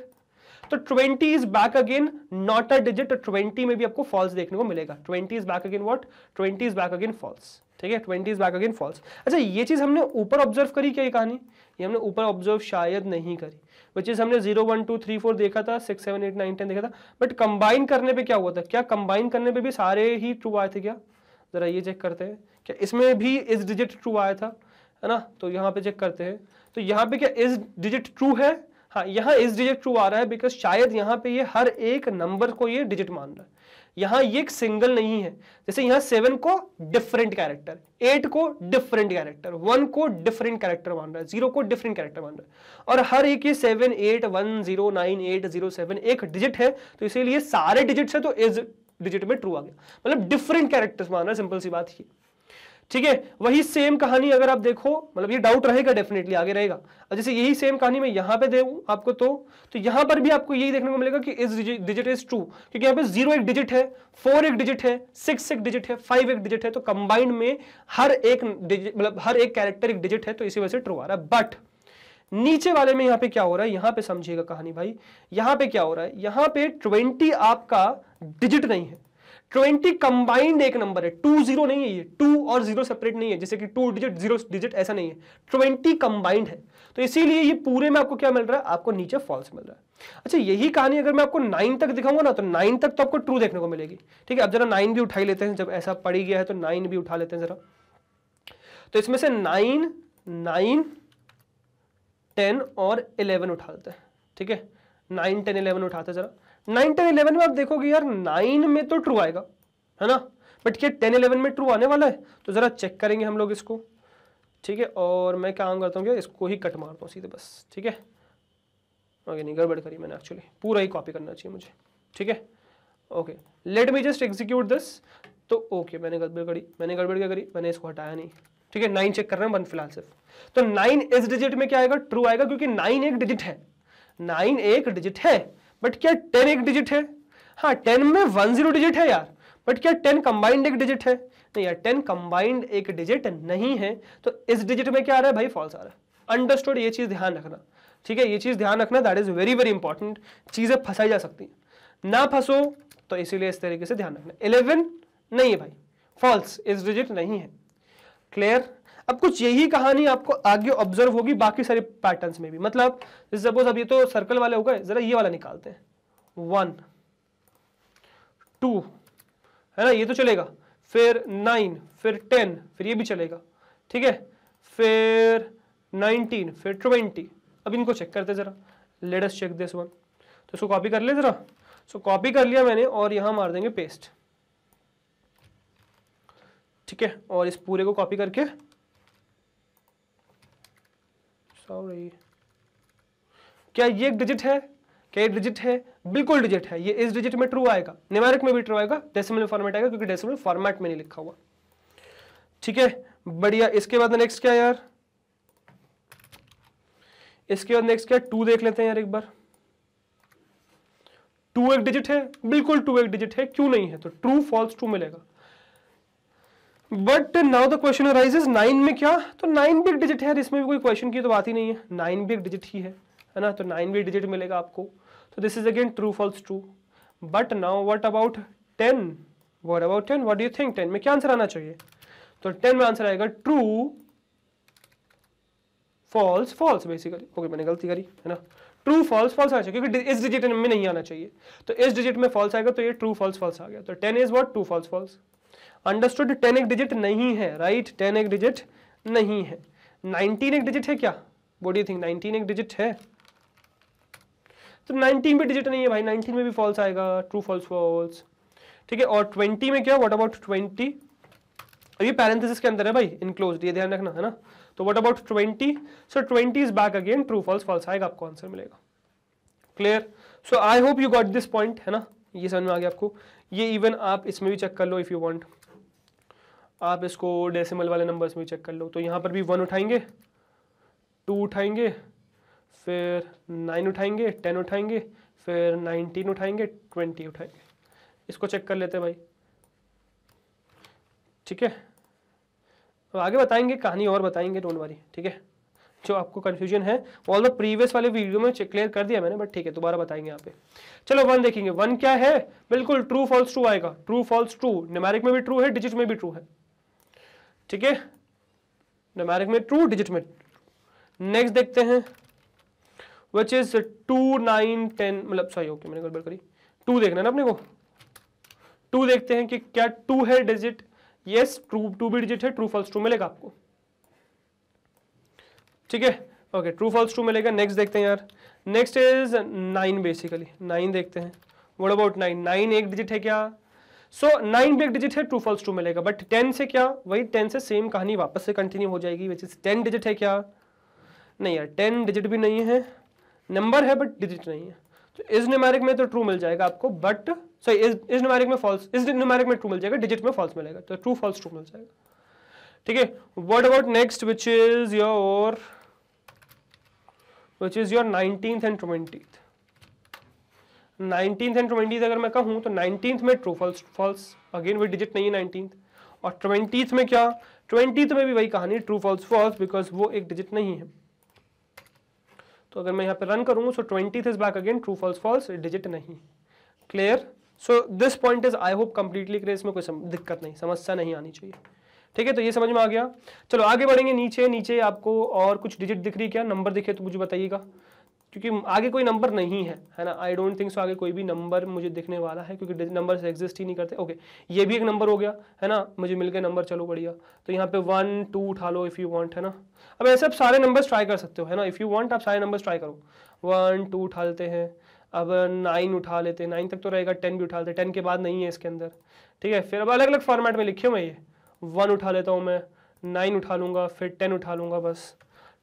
तो twenty is back again not a digit twenty में भी आपको फॉल्स देखने को मिलेगा twenty is back again what twenty is back again false ठीक है twenty is back again false अच्छा ये चीज हमने ऊपर ऑब्जर्व करी क्या ये कहानी ये हमने ऊपर ऑब्जर्व शायद नहीं करी विच इज हमने zero one two three four देखा था six seven eight nine ten देखा था बट कंबाइन करने पे क्या हुआ था क्या कंबाइन करने पे भी सारे ही ट्रू आए थे क्या जरा ये चेक करते हैं क्या इसमें भी इस डिजिट ट्रू आया था है ना तो यहाँ पे चेक करते हैं तो यहाँ पे क्या इस डिजिट ट्रू है हाँ यहाँ इस डिजिट ट्रू आ रहा है बिकॉज शायद यहाँ पे ये यह हर एक नंबर को ये डिजिट मान रहा है यहां ये सिंगल नहीं है जैसे यहां सेवन को डिफरेंट कैरेक्टर एट को डिफरेंट कैरेक्टर वन को डिफरेंट कैरेक्टर मान रहा है जीरो को डिफरेंट कैरेक्टर मान रहा है और हर एक ये seven eight one zero nine eight zero seven एक डिजिट है तो इसीलिए सारे डिजिट है तो इस डिजिट में ट्रू आ गया मतलब डिफरेंट कैरेक्टर्स मान रहा है सिंपल सी बात ही ठीक है वही सेम कहानी अगर आप देखो मतलब ये डाउट रहेगा डेफिनेटली आगे रहेगा जैसे यही सेम कहानी मैं यहां पे दे आपको तो तो यहां पर भी आपको यही देखने को मिलेगा कि इस डिजिट इज टू क्योंकि यहां पे जीरो एक डिजिट है फोर एक डिजिट है सिक्स एक डिजिट है फाइव एक डिजिट है तो कंबाइंड में हर एक मतलब हर एक कैरेक्टर एक डिजिट है तो इसी वजह से ट्रू आ रहा है बट नीचे वाले में यहां पे क्या हो रहा है यहां पे समझिएगा कहानी भाई यहां पे क्या हो रहा है यहां पे ट्वेंटी आपका डिजिट नहीं है ट्वेंटी कंबाइंड एक नंबर है टू जीरो नहीं है ये टू और जीरो सेपरेट नहीं है जैसे कि टू डिजिट जीरो डिजिट ऐसा नहीं है ट्वेंटी कंबाइंड है तो इसीलिए ये पूरे में आपको क्या मिल रहा है आपको नीचे फॉल्स मिल रहा है अच्छा यही कहानी अगर मैं आपको नाइन तक दिखाऊंगा ना तो नाइन तक तो आपको ट्रू देखने को मिलेगी ठीक है अब जरा नाइन भी उठाई लेते हैं जब ऐसा पड़ी गया है तो नाइन भी उठा लेते हैं जरा तो इसमें से नाइन नाइन टेन और इलेवन उठा लेते हैं ठीक है नाइन टेन इलेवन उठाते हैं जरा नाइन टेन इलेवन में आप देखोगे यार नाइन में तो ट्रू आएगा है ना बट क्या टेन इलेवन में ट्रू आने वाला है तो ज़रा चेक करेंगे हम लोग इसको ठीक है और मैं काम करता हूँ क्या इसको ही कट मारता हूँ सीधे बस ठीक है ओके नहीं गड़बड़ करी मैंने एक्चुअली पूरा ही कॉपी करना चाहिए मुझे ठीक है okay let me just execute this तो ओके मैंने गड़बड़ करी मैंने गड़बड़ क्या करी मैंने इसको हटाया नहीं ठीक है नाइन चेक कर रहे हैं वन फिलहाल सिर्फ तो नाइन इस डिजिट में क्या आएगा ट्रू आएगा क्योंकि नाइन एक डिजिट है नाइन एक डिजिट है बट क्या टेन एक डिजिट है हाँ टेन में वन जीरो डिजिट है यार बट क्या टेन कंबाइंड एक डिजिट है नहीं यार टेन कंबाइंड एक डिजिट नहीं है तो इस डिजिट में क्या आ रहा है भाई फॉल्स आ रहा है अंडरस्टोड ये चीज़ ध्यान रखना ठीक है ये चीज़ ध्यान रखना that is very very important चीज़ें फंसाई जा सकती हैं ना फंसो तो इसीलिए इस तरीके से ध्यान रखना इलेवन नहीं है भाई फॉल्स इस डिजिट नहीं है क्लियर अब कुछ यही कहानी आपको आगे ऑब्जर्व होगी बाकी सारे पैटर्न्स में भी मतलब सपोज अब ये तो सर्कल वाले हो गए जरा ये वाला निकालते हैं वन टू है ना ये तो चलेगा फिर नाइन फिर टेन फिर ये भी चलेगा ठीक है फिर नाइनटीन फिर ट्वेंटी अब इनको चेक करते जरा लेटेस्ट चेक दिस वन तो इसको कॉपी कर ले जरा सो कॉपी कर लिया मैंने और यहां मार देंगे पेस्ट ठीक है और इस पूरे को कॉपी करके सॉरी क्या ये एक डिजिट है क्या ये डिजिट है बिल्कुल डिजिट है ये इस डिजिट में ट्रू आएगा निवारक में भी ट्रू आएगा डेसिमल फॉर्मेट आएगा क्योंकि डेसिमल फॉर्मेट में नहीं लिखा हुआ ठीक है बढ़िया इसके बाद नेक्स्ट क्या यार इसके बाद नेक्स्ट क्या टू देख लेते हैं यार एक बार टू एक डिजिट है बिल्कुल टू एक डिजिट है क्यों नहीं है तो ट्रू फॉल्स ट्रू मिलेगा but now the question arises nine में क्या तो नाइन भी एक डिजिट है इसमें भी कोई क्वेश्चन की तो बात ही नहीं है नाइन भी एक डिजिट ही है है ना तो नाइन भी डिजिट मिलेगा आपको तो this is again true false true but now what about ten what about ten what do you think ten में क्या आंसर आना चाहिए तो टेन में आंसर आएगा true false false basically okay मैंने गलती करी है ना ट्रू फॉल्स फॉल्स आना चाहिए क्योंकि इस डिजिट में नहीं आना चाहिए तो इस डिजिट में फॉल्स आएगा तो ये ट्रू फॉल्स फॉल्स आ गया तो ten is what true false false understood ten एक डिजिट नहीं है राइट टेन एक डिजिट नहीं है नाइनटीन एक डिजिट है क्या बोडी थिंक नाइनटीन एक डिजिट है तो नाइनटीन भी डिजिट नहीं है भाई नाइनटीन में भी फॉल्स आएगा ट्रू फॉल्स फॉल्स ठीक है और ट्वेंटी में क्या वॉट अबाउट ट्वेंटी अभी पैरेंथिस के अंदर है भाई इनक्लोज ये ध्यान रखना है ना तो what about twenty so twenty is back again true false false आएगा आपको आंसर मिलेगा clear so I hope you got this point है ना ये समझ में आ गया आपको ये इवन आप इसमें भी चेक कर लो इफ़ यू वांट आप इसको डेसिमल वाले नंबर्स में चेक कर लो तो यहाँ पर भी वन उठाएंगे टू उठाएंगे फिर नाइन उठाएंगे टेन उठाएंगे फिर नाइनटीन उठाएंगे ट्वेंटी उठाएंगे इसको चेक कर लेते हैं भाई ठीक है अब आगे बताएंगे कहानी और बताएंगे डोंट वरी ठीक है जो आपको कन्फ्यूजन है ऑल द प्रीवियस वाले वीडियो में क्लियर कर दिया मैंने बट ठीक है दोबारा बताएंगे यहाँ पे चलो वन देखेंगे वन क्या है बिल्कुल ट्रू फॉल्स ट्रू आएगा ट्रू फॉल्स ट्रू निमारिक में भी ट्रू है डिजिट में भी ट्रू है ठीक है नमेरिक में टू डिजिट में नेक्स्ट देखते हैं which is two nine ten मतलब सॉरी ओके मैंने गड़बड़ करी टू देखना ना अपने को टू देखते हैं कि क्या टू है डिजिट यस ट्रू टू भी डिजिट है ट्रू फॉल्स ट्रू मिलेगा आपको ठीक है ओके ट्रू फॉल्स ट्रू मिलेगा नेक्स्ट देखते हैं यार next is nine basically nine देखते हैं वट अबाउट नाइन नाइन एक डिजिट है क्या सो नाइन भी डिजिट है ट्रू फॉल्स टू मिलेगा बट टेन से क्या वही टेन से सेम कहानी वापस से कंटिन्यू हो जाएगी विच इज टेन डिजिट है क्या नहीं यार टेन डिजिट भी नहीं है नंबर है बट डिजिट नहीं है तो इस न्यूमेरिक में तो ट्रू मिल जाएगा आपको बट सॉरी इस इज न्यूमेरिक में फॉल्स इस न्यूमेरिक में ट्रू मिल जाएगा डिजिट में फॉल्स मिलेगा तो ट्रू फॉल्स ट्रू मिल जाएगा ठीक है what about next which is your which is your nineteen and twenty nineteen and twenties अगर मैं कहूँ तो नाइनटीन में ट्रू फॉल्स फॉल्स अगेन वही डिजिट नहीं है नाइनटीन और ट्वेंटी में क्या ट्वेंटी में भी वही कहानी ट्रू फॉल्स फॉल्स बिकॉज वो एक डिजिट नहीं है तो अगर मैं यहाँ पे रन करूँ so twenty is back again true false false digit नहीं clear so this point is I hope completely clear इसमें कोई दिक्कत नहीं समस्या नहीं आनी चाहिए ठीक है तो ये समझ में आ गया चलो आगे बढ़ेंगे नीचे नीचे आपको और कुछ डिजिट दिख रही क्या नंबर दिखे तो मुझे बताइएगा क्योंकि आगे कोई नंबर नहीं है है ना आई डोंट थिंक सो आगे कोई भी नंबर मुझे दिखने वाला है क्योंकि नंबर एग्जिस्ट ही नहीं करते ओके okay, ये भी एक नंबर हो गया है ना मुझे मिल गया नंबर चलो बढ़िया तो यहाँ पे वन टू उठा लो इफ़ यू वांट है ना अब ऐसे आप सारे नंबर्स ट्राई कर सकते हो है ना इफ़ यू वांट आप सारे नंबर्स ट्राई करो वन टू उठा लेते हैं अब नाइन उठा लेते हैं नाइन तक तो रहेगा टेन भी उठा लेते टेन के बाद नहीं है इसके अंदर ठीक है फिर अब अलग अलग फॉर्मेट में लिखे मैं ये वन उठा लेता हूँ मैं नाइन उठा लूँगा फिर टेन उठा लूँगा बस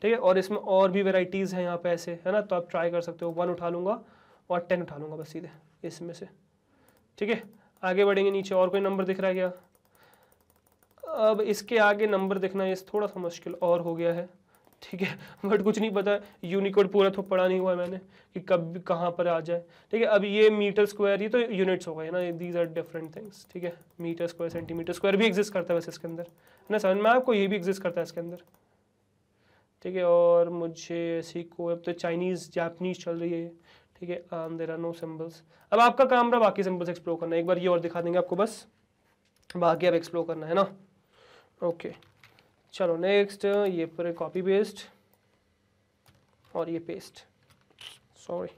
ठीक है और इसमें और भी वेराइटीज़ हैं यहाँ पे ऐसे है ना तो आप ट्राई कर सकते हो वन उठा लूँगा और टेन उठा लूँगा बस सीधे इसमें से ठीक है आगे बढ़ेंगे नीचे और कोई नंबर दिख रहा है क्या अब इसके आगे नंबर दिखना ये थोड़ा सा मुश्किल और हो गया है ठीक है बट कुछ नहीं पता यूनिकोड पूरा तो पढ़ा नहीं हुआ है मैंने कि कब कहाँ पर आ जाए ठीक है अब ये मीटर स्क्वायर ये तो यूनिट्स हो गए ना दीज आर डिफरेंट थिंग्स ठीक है मीटर स्क्वायर सेंटीमीटर स्क्वायर भी एग्जिस्ट करता है वैसे इसके अंदर है ना समझ में आपको ये भी एग्जिस्ट करता है इसके अंदर ठीक है और मुझे ऐसी को अब तो चाइनीज़ जापनीज़ चल रही है ठीक है आम देर आर नो सिम्बल्स अब आपका काम रहा बाकी सिम्बल्स एक्सप्लोर करना है एक बार ये और दिखा देंगे आपको बस बाकी अब एक्सप्लोर करना है ना ओके चलो नेक्स्ट ये पर कॉपी पेस्ट और ये पेस्ट सॉरी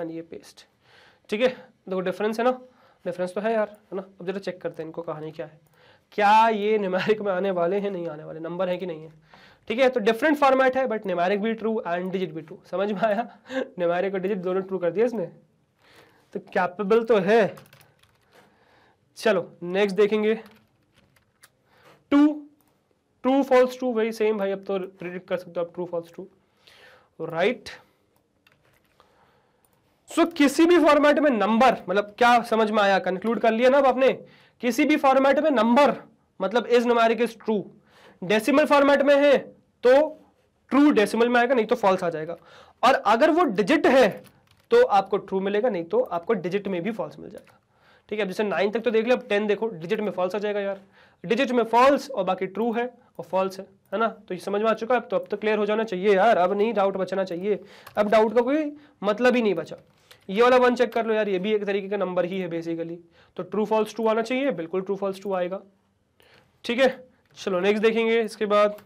एंड ये पेस्ट ठीक है देखो डिफरेंस है ना डिफरेंस तो है यार है ना अब जरा चेक करते हैं इनको कहानी क्या है क्या ये न्यूमेरिक में आने वाले हैं नहीं आने वाले नंबर है कि नहीं है ठीक है तो डिफरेंट फॉर्मेट है बट निमारिक भी ट्रू एंड डिजिट भी ट्रू समझ में आया निमारिक और डिजिट दोनों ट्रू कर दिया इसने तो कैपेबल तो है चलो नेक्स्ट देखेंगे टू ट्रू फॉल्स ट्रू वही सेम भाई अब तो प्रिडिक्ट कर सकते हो आप true false true right so किसी भी फॉर्मेट में नंबर मतलब क्या समझ में आया कंक्लूड कर लिया ना अब आपने किसी भी फॉर्मेट में नंबर मतलब is numeric is true decimal format में है तो ट्रू डेसिमल में आएगा नहीं तो फॉल्स आ जाएगा और अगर वो डिजिट है तो आपको ट्रू मिलेगा नहीं तो आपको डिजिट में भी फॉल्स मिल जाएगा ठीक है अब जैसे नाइन तक तो देख लिया अब टेन देखो डिजिट में फॉल्स आ जाएगा यार डिजिट में फॉल्स और बाकी ट्रू है और फॉल्स है है ना तो ये समझ में आ चुका है अब तो अब तो क्लियर हो जाना चाहिए यार अब नहीं डाउट बचना चाहिए अब डाउट का कोई मतलब ही नहीं बचा ये वाला वन चेक कर लो यार ये भी एक तरीके का नंबर ही है बेसिकली तो ट्रू फॉल्स टू आना चाहिए बिल्कुल ट्रू फॉल्स टू आएगा ठीक है चलो नेक्स्ट देखेंगे इसके बाद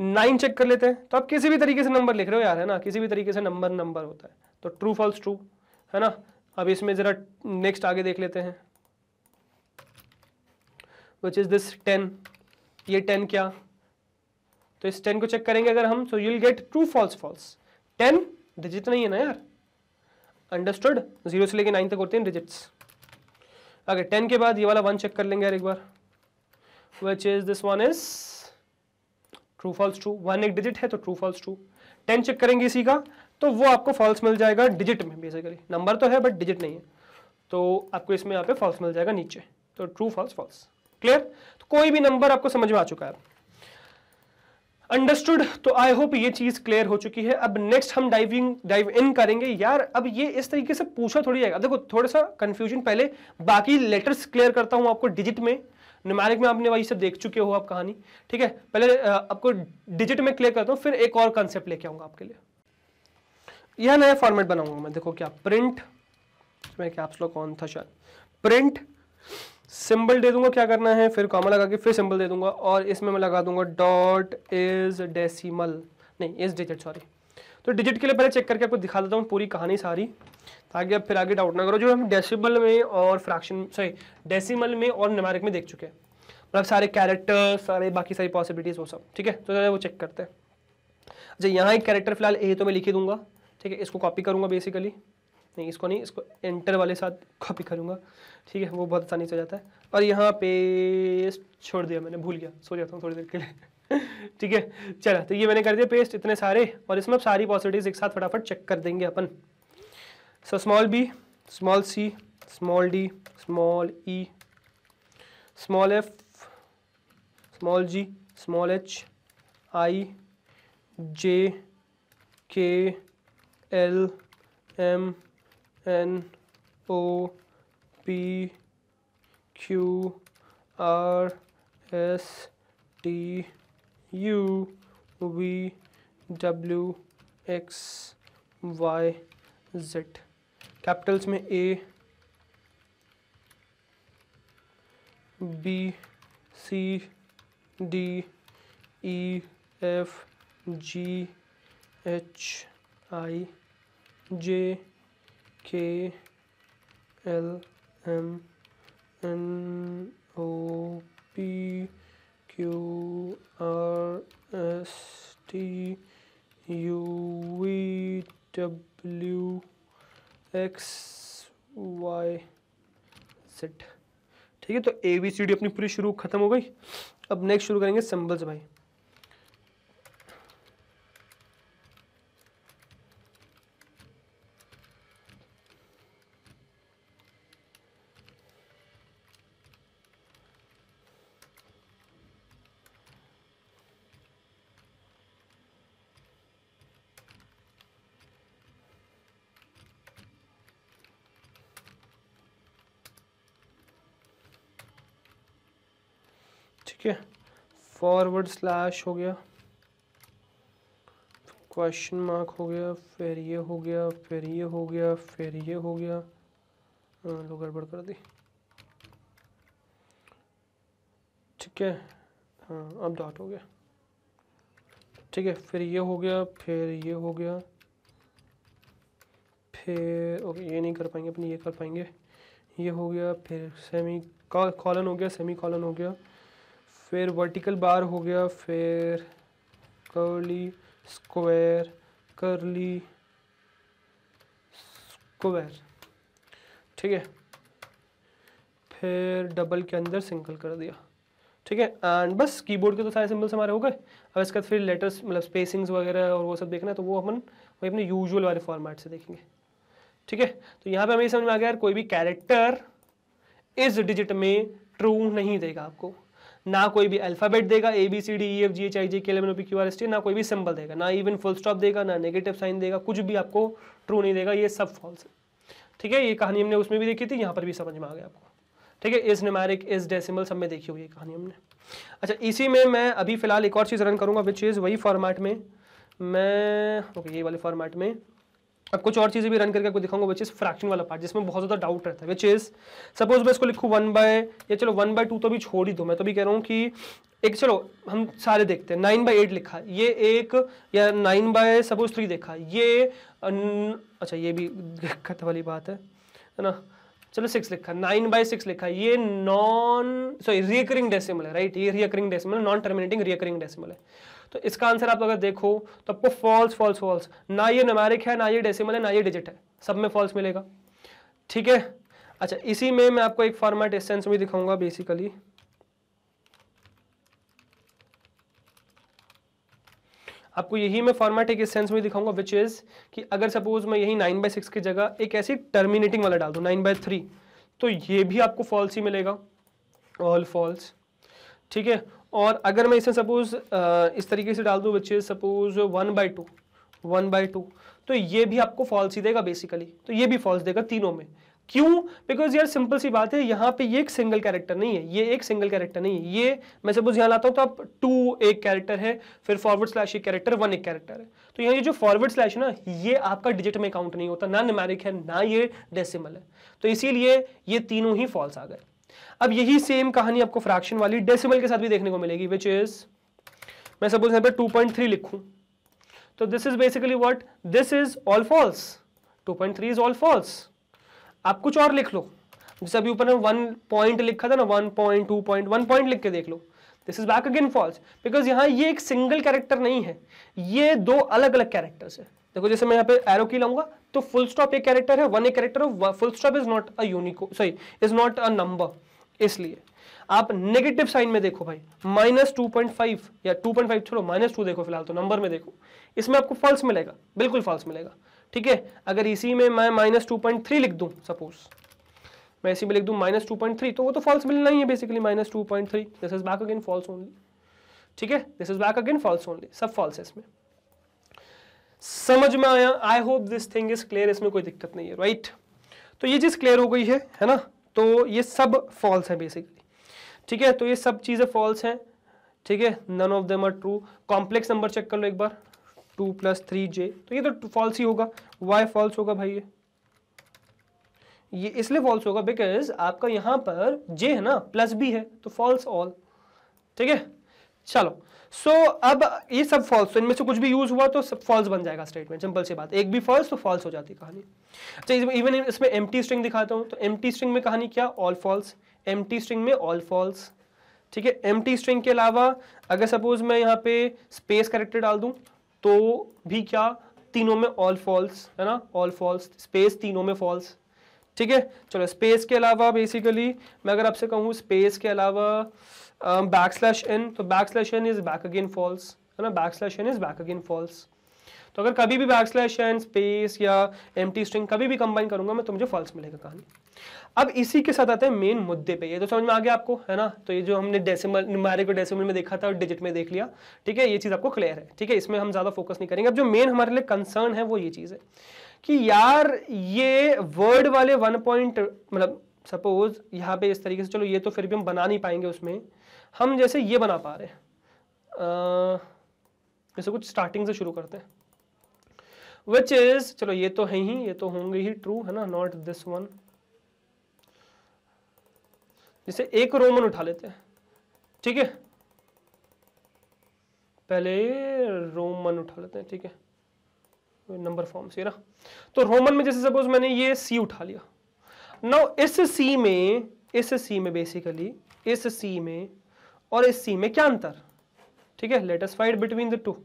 नाइन चेक कर लेते हैं तो आप किसी भी तरीके से नंबर लिख रहे हो यार है ना किसी भी तरीके से नंबर नंबर होता है तो ट्रू फॉल्स ट्रू है ना अब इसमें ज़रा नेक्स्ट आगे देख लेते हैं विच इज़ दिस टेन ये टेन क्या तो इस टेन को चेक करेंगे अगर हम so you'll get true false false ten digit नहीं है ना यार अंडरस्टूड जीरो से लेके नाइन तक होते हैं डिजिट्स अगर टेन के बाद ये वाला वन चेक कर लेंगे यार एक बार which is this one is true false true one एक डिजिट है तो true false true ten check करेंगे इसी का तो वो आपको फॉल्स मिल जाएगा डिजिट में बेसिकली नंबर तो है बट डिजिट नहीं है तो आपको इसमें यहाँ पे फॉल्स मिल जाएगा नीचे तो ट्रू फॉल्स फॉल्स क्लियर तो कोई भी नंबर आपको समझ में आ चुका है अंडरस्टूड तो आई होप ये चीज क्लियर हो चुकी है अब नेक्स्ट हम डाइविंग डाइव इन करेंगे यार अब ये इस तरीके से पूछा थोड़ी जाएगा देखो थोड़ा सा कंफ्यूजन पहले बाकी लेटर्स क्लियर करता हूं आपको डिजिट में न्यूमेरिक में आपने वही सब देख चुके हो आप कहानी ठीक है पहले आपको डिजिट में क्लियर करता हूँ फिर एक और कंसेप्ट लेके आऊंगा आपके लिए यह नया फॉर्मेट बनाऊंगा मैं देखो क्या प्रिंट मैं क्या आप कौन था शायद प्रिंट सिंबल दे दूंगा क्या करना है फिर कॉमा लगा के फिर सिंबल दे दूंगा और इसमें मैं लगा दूंगा डॉट इज डेसिमल नहीं इज डिजिट सॉरी तो डिजिट के लिए पहले चेक करके आपको दिखा देता हूँ पूरी कहानी सारी ताकि आप फिर आगे डाउट ना करो जो हम डेसिमल में और फ्रैक्शन सॉरी डेसिमल में और नमारिक में देख चुके हैं मतलब सारे कैरेक्टर सारे बाकी सारी पॉसिबिलिटीज़ वो सब ठीक है तो वो चेक करते हैं अच्छा यहाँ एक कैरेक्टर फिलहाल ए तो मैं लिखी दूंगा ठीक है इसको कॉपी करूँगा बेसिकली नहीं इसको नहीं इसको एंटर वाले साथ कॉपी करूँगा ठीक है वो बहुत आसानी से जाता है और यहाँ पे छोड़ दिया मैंने भूल गया सो जाता हूँ थोड़ी देर के लिए ठीक है चलो तो ये मैंने कर दिया पेस्ट इतने सारे और इसमें अब सारी पॉसिबिलिटीज एक साथ फटाफट चेक कर देंगे अपन so small B small C small D small E small F small G small H I J K L M N O P Q R S T U V W X Y Z capitals में A b C D E F G H I J K L M N O P Q R S T U V W X Y set ठीक है तो ए बी सी डी अपनी पूरी शुरू खत्म हो गई अब नेक्स्ट शुरू करेंगे सिंबल्स भाई फॉरवर्ड स्लैश हो गया क्वेश्चन मार्क हो गया फिर ये हो गया फिर ये हो गया फिर ये हो गया हाँ, लो गड़बड़ कर दी ठीक है हाँ अब डॉट हो गया ठीक है फिर ये हो गया फिर ये हो गया फिर ओके ये नहीं कर पाएंगे अपनी ये कर पाएंगे ये हो गया फिर सेमी कॉलन हो गया सेमी कॉलन हो गया फिर वर्टिकल बार हो गया फिर कर्ली स्क्वायर करली स्क्वायर ठीक है फिर डबल के अंदर सिंगल कर दिया ठीक है एंड बस कीबोर्ड के तो सारे सिंबल्स हमारे हो गए अब इसके बाद फिर लेटर्स मतलब स्पेसिंग्स वगैरह और वो सब देखना है तो वो अपन वही अपने यूजुअल वाले फॉर्मेट से देखेंगे ठीक है तो यहाँ पे हमें समझ में आ गया यार कोई भी कैरेक्टर इस डिजिट में ट्रू नहीं देगा आपको ना कोई भी अल्फाबेट देगा A B C D E F G H I G K eleven P Q R S T ना कोई भी सिंबल देगा ना इवन फुल स्टॉप देगा ना नेगेटिव साइन देगा कुछ भी आपको ट्रू नहीं देगा ये सब फॉल्स है ठीक है ये कहानी हमने उसमें भी देखी थी यहाँ पर भी समझ में आ गया आपको ठीक है इस न्यूमेरिक इस डेसिमल सब में देखी हुई ये कहानी हमने अच्छा इसी में मैं अभी फिलहाल एक और चीज़ रन करूँगा विच इज़ वही फॉर्मेट में मैं ओके ये वाले फॉर्मेट में अब कुछ और चीज़ें भी रन करके आपको दिखाऊंगा विच इज फ्रैक्शन वाला पार्ट जिसमें बहुत ज़्यादा डाउट रहता है विच इज सपोज मैं इसको लिखू वन बाय या चलो वन बाय टू तो भी छोड़ ही दो मैं तो भी कह रहा हूँ कि एक चलो हम सारे देखते हैं नाइन बाय एट लिखा ये एक या नाइन बाय सपोज थ्री देखा ये न, अच्छा ये भी दिक्कत वाली बात है है ना चलो सिक्स लिखा नाइन बाय सिक्स लिखा ये नॉन सॉरी रियकरिंग डेसिमल है राइट ये recurring decimal non terminating recurring decimal है तो इसका आंसर आप अगर देखो तो आपको फॉल्स फॉल्स फॉल्स ना ये नमारिक है ना ये डेसिमल है ना ये डिजिट है सब में फॉल्स मिलेगा ठीक है अच्छा इसी में मैं आपको एक फॉर्मेट इस सेंस में दिखाऊंगा बेसिकली आपको यही मैं फॉर्मेट एक इस सेंस में दिखाऊंगा विच इज़ कि अगर सपोज मैं यही नाइन बाई सिक्स की जगह एक ऐसी टर्मिनेटिंग वाला डाल दू नाइन बाई थ्री तो ये भी आपको फॉल्स ही मिलेगा ऑल फॉल्स ठीक है और अगर मैं इसे सपोज इस तरीके से डाल दूँ बच्चे suppose one by two one by two तो ये भी आपको फॉल्स ही देगा बेसिकली तो ये भी फॉल्स देगा तीनों में क्यों बिकॉज यार सिंपल सी बात है यहाँ पे ये एक सिंगल कैरेक्टर नहीं है ये एक सिंगल कैरेक्टर नहीं है ये मैं सपोज यहाँ लाता हूँ तो आप टू एक कैरेक्टर है फिर फॉरवर्ड स्लैश एक कैरेक्टर वन एक कैरेक्टर है तो यहाँ ये जो फॉरवर्ड स्लैश है ना ये आपका डिजिट में काउंट नहीं होता ना निमेरिक है ना ये डेसिमल है तो इसीलिए ये तीनों ही फॉल्स आ गए अब यही सेम कहानी आपको फ्रैक्शन वाली डेसिमल के साथ भी देखने को मिलेगी विच इज मैं सपोज यहाँ पे 2.3 लिखू तो this is basically what this is all false 2.3 is all false आप कुछ और लिख लो जैसे अभी ऊपर वन पॉइंट लिखा था ना one point two point one point लिख के देख लो this is back again false because यहां ये एक सिंगल कैरेक्टर नहीं है ये दो अलग अलग कैरेक्टर्स है देखो जैसे मैं यहाँ पे एरो की लाऊंगा तो फुल स्टॉप एक कैरेक्टर है वन एक character full stop is not a unicode sorry is not a number इसलिए आप नेगेटिव साइन में देखो भाई माइनस टू पॉइंट फाइव या टू पॉइंट फाइव छोड़ो माइनस टू देखो फिलहाल तो नंबर में देखो इसमें आपको फॉल्स मिलेगा बिल्कुल फॉल्स मिलेगा ठीक है अगर इसी में मैं माइनस टू पॉइंट थ्री लिख दूं सपोज मैं इसी में लिख दूं माइनस टू पॉइंट थ्री तो वो तो फॉल्स मिलना ही है basically minus two point three this is back again false only ठीक है this is back again false only सब फॉल्स है इसमें समझ में आया I hope this thing is clear इसमें कोई दिक्कत नहीं है राइट right? तो ये चीज़ क्लियर हो गई है है ना तो ये सब फॉल्स है बेसिकली ठीक है तो ये सब चीज़ें फॉल्स हैं ठीक है none of them are true complex number check कर लो एक बार टू प्लस थ्री जे तो ये तो फॉल्स ही होगा वाई फॉल्स होगा भाई ये ये इसलिए फॉल्स होगा बिकॉज आपका यहां पर जे है ना प्लस बी है तो फॉल्स ऑल ठीक है चलो सो so, अब ये सब फॉल्स तो इनमें से कुछ भी यूज हुआ तो सब फॉल्स बन जाएगा स्टेटमेंट सिंपल सी बात एक भी फॉल्स तो फॉल्स हो जाती कहानी अच्छा इवन इसमें एम स्ट्रिंग दिखाता हूँ तो एम स्ट्रिंग में कहानी क्या ऑल फॉल्स एम स्ट्रिंग में ऑल फॉल्स ठीक है एम स्ट्रिंग के अलावा अगर सपोज मैं यहाँ पे स्पेस करेक्टर डाल दूँ तो भी क्या तीनों में ऑल फॉल्स है ना ऑल फॉल्स स्पेस तीनों में फॉल्स ठीक है चलो स्पेस के अलावा बेसिकली मैं अगर आपसे कहूँ स्पेस के अलावा बैक स्लैश एन तो back backslash N is back again false है ना backslash N is back again false तो अगर कभी भी बैक स्लैश एन स्पेस या एम टी स्ट्रिंग कभी भी कंबाइन करूंगा मैं तो मुझे फॉल्स मिलेगा कहानी अब इसी के साथ आते हैं मेन मुद्दे पे ये तो समझ में आ गया आपको है ना तो ये जो हमने डेसिमल मारे को डेसिमल में देखा था और डिजिट में देख लिया ठीक है ये चीज़ आपको क्लियर है ठीक है इसमें हम ज़्यादा फोकस नहीं करेंगे अब जो मेन हमारे लिए कंसर्न है वो ये चीज़ है कि यार ये वर्ड वाले वन पॉइंट मतलब सपोज यहाँ पे इस तरीके से चलो ये तो फिर भी हम बना नहीं पाएंगे उसमें हम जैसे ये बना पा रहे हैं जैसे कुछ स्टार्टिंग से शुरू करते हैं विच इज चलो ये तो है ही ये तो होंगे ही ट्रू है ना नॉट दिस वन जैसे एक रोमन उठा लेते हैं ठीक है पहले रोमन उठा लेते हैं ठीक है नंबर फॉर्म से ना तो रोमन में जैसे सपोज मैंने ये सी उठा लिया नाउ इस सी में इस सी में बेसिकली इस सी में और इस सी में क्या अंतर ठीक है latest fight between the two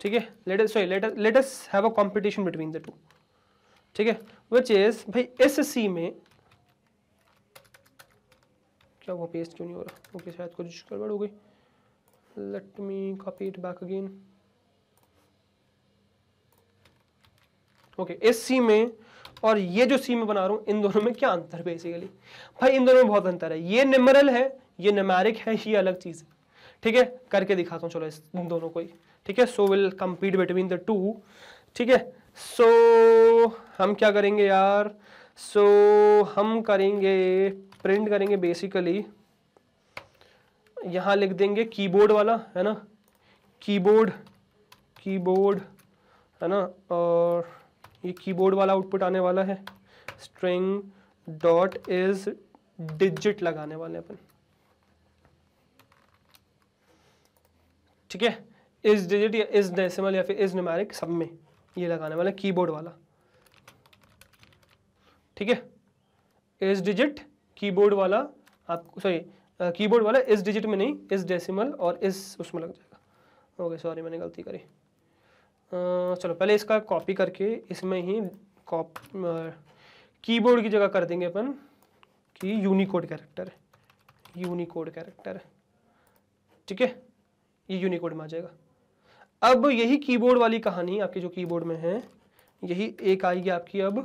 ठीक है latest sorry latest have a competition between the two ठीक है विच इज भाई इस सी में क्या हुआ पेस्ट क्यों नहीं हो रहा ओके शायद कुछ गड़बड़ हो गई let me copy it back again okay इस सी में और ये जो सी में बना रहा हूं इन दोनों में क्या अंतर बेसिकली भाई इन दोनों में बहुत अंतर है ये निमरल है ये नमेरिक है ये अलग चीज़ है ठीक है करके दिखाता हूँ चलो इस दोनों को ही ठीक है so will compete between the two ठीक है सो हम क्या करेंगे यार सो so, हम करेंगे प्रिंट करेंगे बेसिकली यहाँ लिख देंगे कीबोर्ड वाला है ना कीबोर्ड कीबोर्ड है ना और ये कीबोर्ड वाला आउटपुट आने वाला है स्ट्रिंग डॉट इज डिजिट लगाने वाले अपन ठीक है इस डिजिट या इस डेसिमल या फिर इस न्यूमेरिक सब में ये लगाने वाला कीबोर्ड वाला ठीक है इस डिजिट कीबोर्ड वाला आप सॉरी कीबोर्ड वाला इस डिजिट में नहीं इस डेसिमल और इस उसमें लग जाएगा ओके सॉरी मैंने गलती करी आ, चलो पहले इसका कॉपी करके इसमें ही कॉप कीबोर्ड की जगह कर देंगे अपन कि यूनिकोड कैरेक्टर यूनिकोड कैरेक्टर ठीक है ये यूनिकोड में आ जाएगा अब यही कीबोर्ड वाली कहानी आपके जो कीबोर्ड में है यही एक आएगी आपकी अब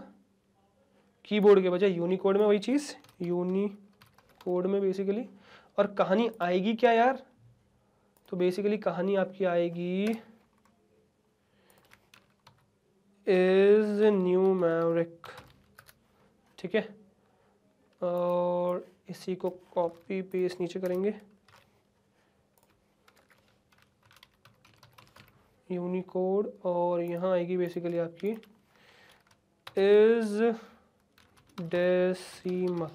कीबोर्ड के बजाय यूनिकोड में वही चीज़ यूनिकोड में बेसिकली और कहानी आएगी क्या यार तो बेसिकली कहानी आपकी आएगी इज न्यू मैरिक ठीक है और इसी को कॉपी पेस्ट नीचे करेंगे यूनिकोड और यहाँ आएगी बेसिकली आपकी इज डेसिमल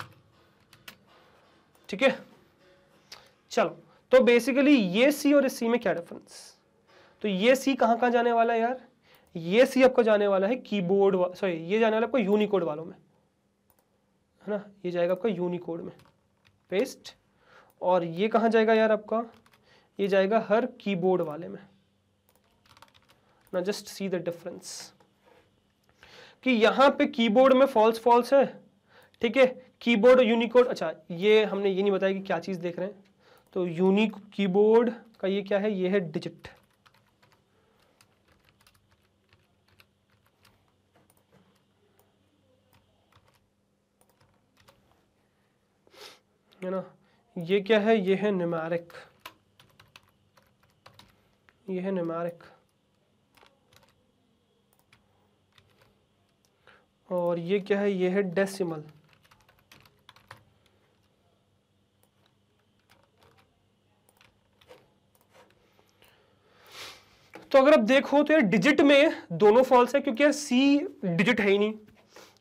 ठीक है चलो तो बेसिकली ये सी और इस सी में क्या डिफरेंस तो ये सी कहाँ कहाँ जाने वाला है यार ये सी आपका जाने वाला है कीबोर्ड वा, सॉरी ये जाने वाला आपका यूनिकोड वालों में है ना ये जाएगा आपका यूनिकोड में पेस्ट और ये कहाँ जाएगा यार आपका ये जाएगा हर कीबोर्ड वाले में ना जस्ट सी द डिफरेंस कि यहां पे कीबोर्ड में फॉल्स फॉल्स है ठीक है कीबोर्ड यूनिकोड अच्छा ये हमने ये नहीं बताया कि क्या चीज़ देख रहे हैं तो यूनिक कीबोर्ड का ये क्या है ये है डिजिट है ना ये क्या है ये है निमारिक ये है निमारिक और ये क्या है ये है डेसिमल तो अगर आप देखो तो यार डिजिट में दोनों फॉल्स है क्योंकि यार सी डिजिट है ही नहीं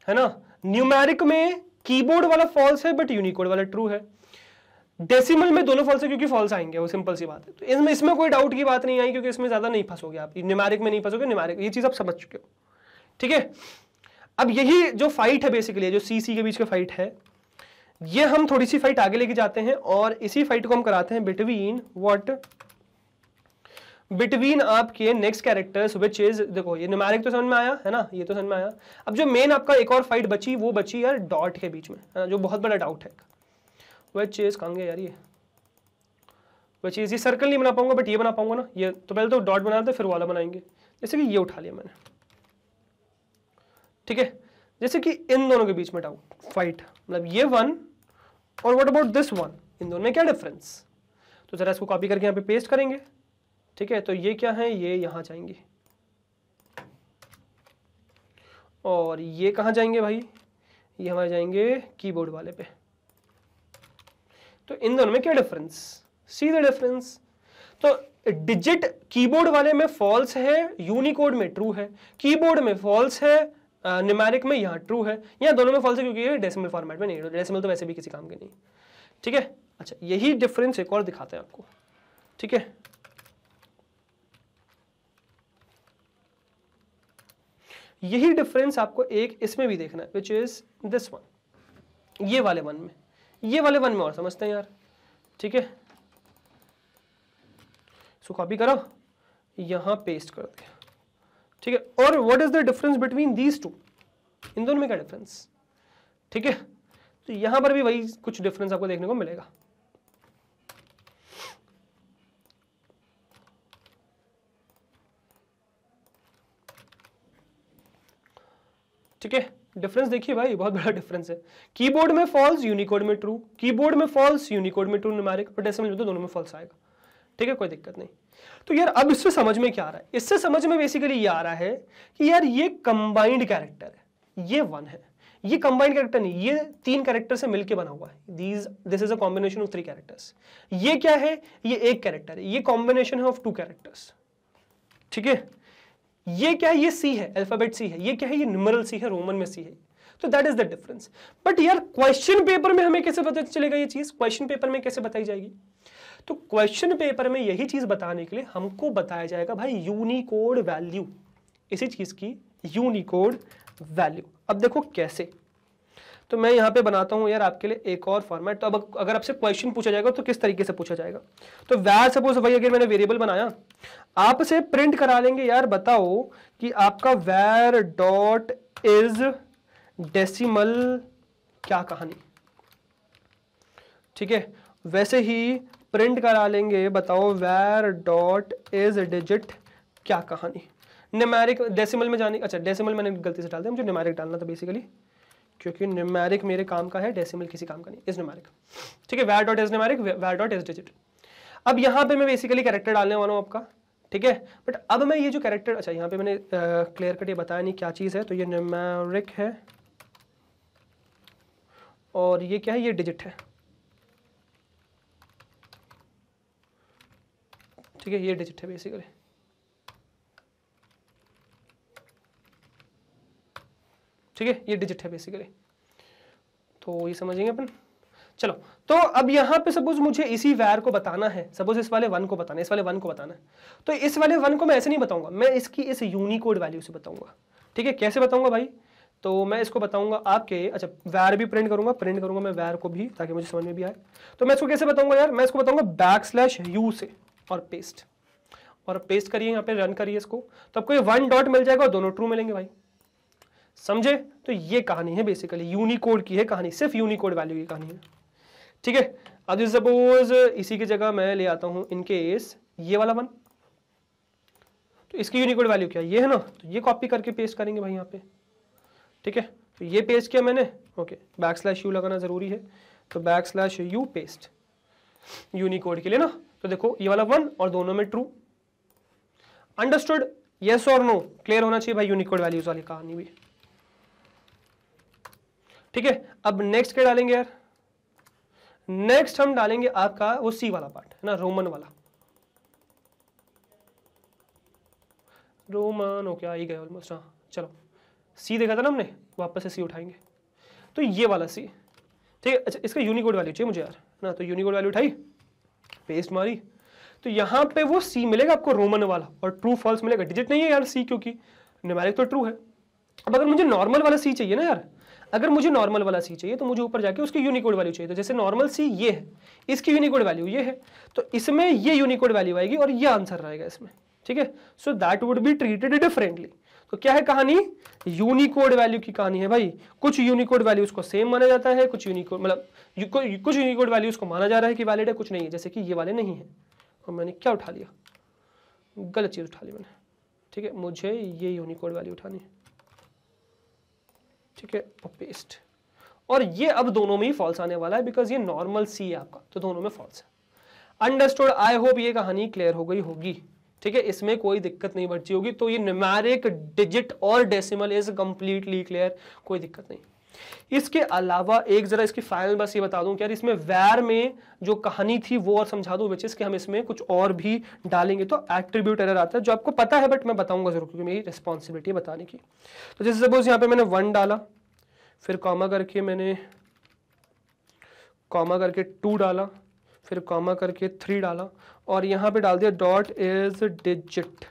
है ना न्यूमेरिक में कीबोर्ड वाला फॉल्स है बट यूनिकोड वाला ट्रू है डेसिमल में दोनों फॉल्स है क्योंकि फॉल्स आएंगे वो सिंपल सी बात है तो इसमें इसमें कोई डाउट की बात नहीं आई क्योंकि इसमें ज्यादा नहीं फंसोगे आप न्यूमेरिक में नहीं फंसोगे न्यूमेरिक ये चीज आप समझ चुके हो ठीक है अब यही जो फाइट है बेसिकली जो सी सी के बीच का फाइट है ये हम थोड़ी सी फाइट आगे लेके जाते हैं और इसी फाइट को हम कराते हैं बिटवीन व्हाट बिटवीन आपके नेक्स्ट कैरेक्टर्स विच इज देखो ये न्यूमेरिक तो समझ में आया है ना ये तो समझ में आया अब जो मेन आपका एक और फाइट बची वो बची यार डॉट के बीच में है ना जो बहुत बड़ा डाउट है विच इज कहेंगे यार ये विच इज ये सर्कल नहीं बना पाऊंगा बट ये बना पाऊंगा ना ये तो पहले तो डॉट बनाते फिर वाला बनाएंगे जैसे कि ये उठा लिया मैंने ठीक है जैसे कि इन दोनों के बीच में टाउ फाइट मतलब ये वन और व्हाट अबाउट दिस वन इन दोनों में क्या डिफरेंस तो जरा इसको कॉपी करके यहाँ पे पेस्ट करेंगे ठीक है तो ये क्या है ये यहाँ जाएंगे और ये कहाँ जाएंगे भाई ये हमारे जाएंगे कीबोर्ड वाले पे तो इन दोनों में क्या डिफरेंस सी द डिफरेंस तो डिजिट कीबोर्ड वाले में फॉल्स है यूनिकोड में ट्रू है कीबोर्ड में फॉल्स है न्यूमेरिक में यहाँ ट्रू है यहाँ दोनों में फॉल्स है क्योंकि ये डेसिमल फॉर्मेट में नहीं है डेसिमल तो वैसे भी किसी काम के नहीं ठीक है अच्छा यही डिफरेंस एक और दिखाते हैं आपको ठीक है यही डिफरेंस आपको एक इसमें भी देखना है विच इज दिस वन ये वाले वन में ये वाले वन में और समझते हैं यार ठीक है सो कॉपी करो यहां पेस्ट कर दिया ठीक है और what is the difference between these two इन दोनों में क्या डिफरेंस ठीक है तो यहां पर भी वही कुछ डिफरेंस आपको देखने को मिलेगा ठीक है डिफरेंस देखिए भाई बहुत बड़ा डिफरेंस है कीबोर्ड में फॉल्स यूनिकोड में ट्रू कीबोर्ड में फॉल्स यूनिकोड में ट्रू नुमारिक और डेसिमल में तो दोनों में फॉल्स आएगा ठीक है कोई दिक्कत नहीं तो यार अब इससे समझ में क्या आ रहा है इससे समझ में बेसिकली ये आ रहा है कि यार ये कंबाइंड कैरेक्टर है ये वन है ये कंबाइंड कैरेक्टर नहीं ये तीन कैरेक्टर से मिलके बना हुआ है these this is a combination of three characters ये क्या है ये एक कैरेक्टर है ये कॉम्बिनेशन है ऑफ टू कैरेक्टर्स ठीक है ये क्या है ये सी है अल्फाबेट सी है ये क्या है ये न्यूमरल सी है रोमन में सी है तो that is the difference but यार क्वेश्चन पेपर में हमें कैसे पता चलेगा ये चीज क्वेश्चन पेपर में कैसे बताई जाएगी तो क्वेश्चन पेपर में यही चीज़ बताने के लिए हमको बताया जाएगा भाई यूनिकोड वैल्यू इसी चीज़ की यूनिकोड वैल्यू अब देखो कैसे तो मैं यहां पे बनाता हूं यार आपके लिए एक और फॉर्मेट तो अब अगर आपसे क्वेश्चन पूछा जाएगा तो किस तरीके से पूछा जाएगा तो वैर सपोज वही अगर मैंने वेरिएबल बनाया आपसे प्रिंट करा लेंगे यार बताओ कि आपका वैर डॉट इज डेसिमल क्या कहानी ठीक है वैसे ही प्रिंट करा लेंगे बताओ वेर डॉट इज डिजिट क्या कहानी निमेरिक डेसिमल में जाने अच्छा डेसिमल मैंने गलती से डाल दिया मुझे निमेरिक डालना था बेसिकली क्योंकि निमेरिक मेरे काम का है डेसिमल किसी काम का नहीं इज निमेरिक ठीक है var dot is numeric var dot is digit अब यहाँ पे मैं बेसिकली कैरेक्टर डालने वाला हूँ आपका ठीक है बट अब मैं ये जो कैरेक्टर अच्छा यहाँ पे मैंने क्लियर कट ये बताया नहीं क्या चीज़ है तो ये निमेरिक है और ये क्या है ये डिजिट है ठीक है ये डिजिट है बेसिकली ठीक है ये डिजिट है बेसिकली तो ये समझेंगे अपन चलो तो अब यहां पे सपोज मुझे इसी वायर को बताना है सपोज इस वाले वन को बताना इस वाले वन को बताना है तो इस वाले वन को मैं ऐसे नहीं बताऊंगा मैं इसकी इस यूनिकोड वैल्यू से बताऊंगा ठीक है कैसे बताऊंगा भाई तो मैं इसको बताऊंगा आपके अच्छा वायर भी प्रिंट करूंगा प्रिंट करूंगा मैं वायर को भी ताकि मुझे समझ में भी आए तो मैं इसको कैसे बताऊंगा यार मैं इसको बताऊंगा बैक स्लैश यू से और पेस्ट और पेस्ट करिए यहाँ पे रन करिए इसको तो आपको ये वन डॉट मिल जाएगा और दोनों ट्रू मिलेंगे भाई समझे तो ये कहानी है बेसिकली यूनिकोड की है कहानी सिर्फ यूनिकोड वैल्यू की कहानी है ठीक है अब सपोज इसी की जगह मैं ले आता हूँ इनकेस ये वाला वन तो इसकी यूनिकोड वैल्यू क्या ये है ना तो ये कॉपी करके पेस्ट करेंगे भाई यहाँ पे ठीक है तो ये पेस्ट किया मैंने ओके बैक स्लैश यू लगाना ज़रूरी है तो back slash u paste Unicode के लिए ना तो देखो ये वाला वन और दोनों में ट्रू अंडरस्टूड यस और नो क्लियर होना चाहिए भाई यूनिकोड वैल्यूज वाली कहानी भी ठीक है अब नेक्स्ट क्या डालेंगे यार नेक्स्ट हम डालेंगे आपका वो सी वाला पार्ट है ना रोमन वाला रोमन ओके क्या गए ऑलमोस्ट हाँ चलो सी देखा था ना हमने वापस से सी उठाएंगे तो ये वाला सी ठीक है अच्छा इसका यूनिकोड वैल्यू चाहिए मुझे यार ना तो यूनिकोड वैल्यू उठाई पेस्ट मारी तो यहाँ पे वो सी मिलेगा आपको रोमन वाला और ट्रू फॉल्स मिलेगा डिजिट नहीं है यार सी क्योंकि न्यूमेरिक तो ट्रू है अब अगर मुझे नॉर्मल वाला सी चाहिए ना यार अगर मुझे नॉर्मल वाला सी चाहिए तो मुझे ऊपर जाके उसकी यूनिकोड वैल्यू चाहिए तो जैसे नॉर्मल सी ये है इसकी यूनिकोड वैल्यू ये है तो इसमें ये यूनिकोड वैल्यू आएगी और ये आंसर रहेगा इसमें ठीक है so that would be treated differently तो क्या है कहानी यूनिकोड वैल्यू की कहानी है भाई कुछ यूनिकोड वैल्यूज को सेम माना जाता है कुछ यूनिकोड मतलब कुछ यूनिकोड वैल्यूज को माना जा रहा है कि वैलिड है कुछ नहीं है जैसे कि ये वाले नहीं है और मैंने क्या उठा लिया गलत चीज़ उठा ली मैंने ठीक है मुझे ये यूनिकोड वैल्यू उठानी है ठीक है पेस्ट और ये अब दोनों में ही फॉल्स आने वाला है बिकॉज ये नॉर्मल सी है आपका तो दोनों में फॉल्स है अंडरस्टूड आई होप ये कहानी क्लियर हो गई होगी ठीक है इसमें कोई दिक्कत नहीं बची होगी तो ये न्यूमेरिक डिजिट और डेसिमल इज कंप्लीटली क्लियर कोई दिक्कत नहीं इसके अलावा एक जरा इसकी फाइनल बस ये बता दूं कि यार इसमें वैर में जो कहानी थी वो और समझा दूं विच कि हम इसमें कुछ और भी डालेंगे तो एट्रीब्यूट एरर आता है जो आपको पता है बट मैं बताऊंगा जरूर क्योंकि मेरी रिस्पॉन्सिबिलिटी है बताने की तो जैसे सपोज यहां पे मैंने वन डाला फिर कॉमा करके मैंने कॉमा करके टू डाला फिर कॉमा करके थ्री डाला और यहां पे डाल दिया डॉट इज डिजिट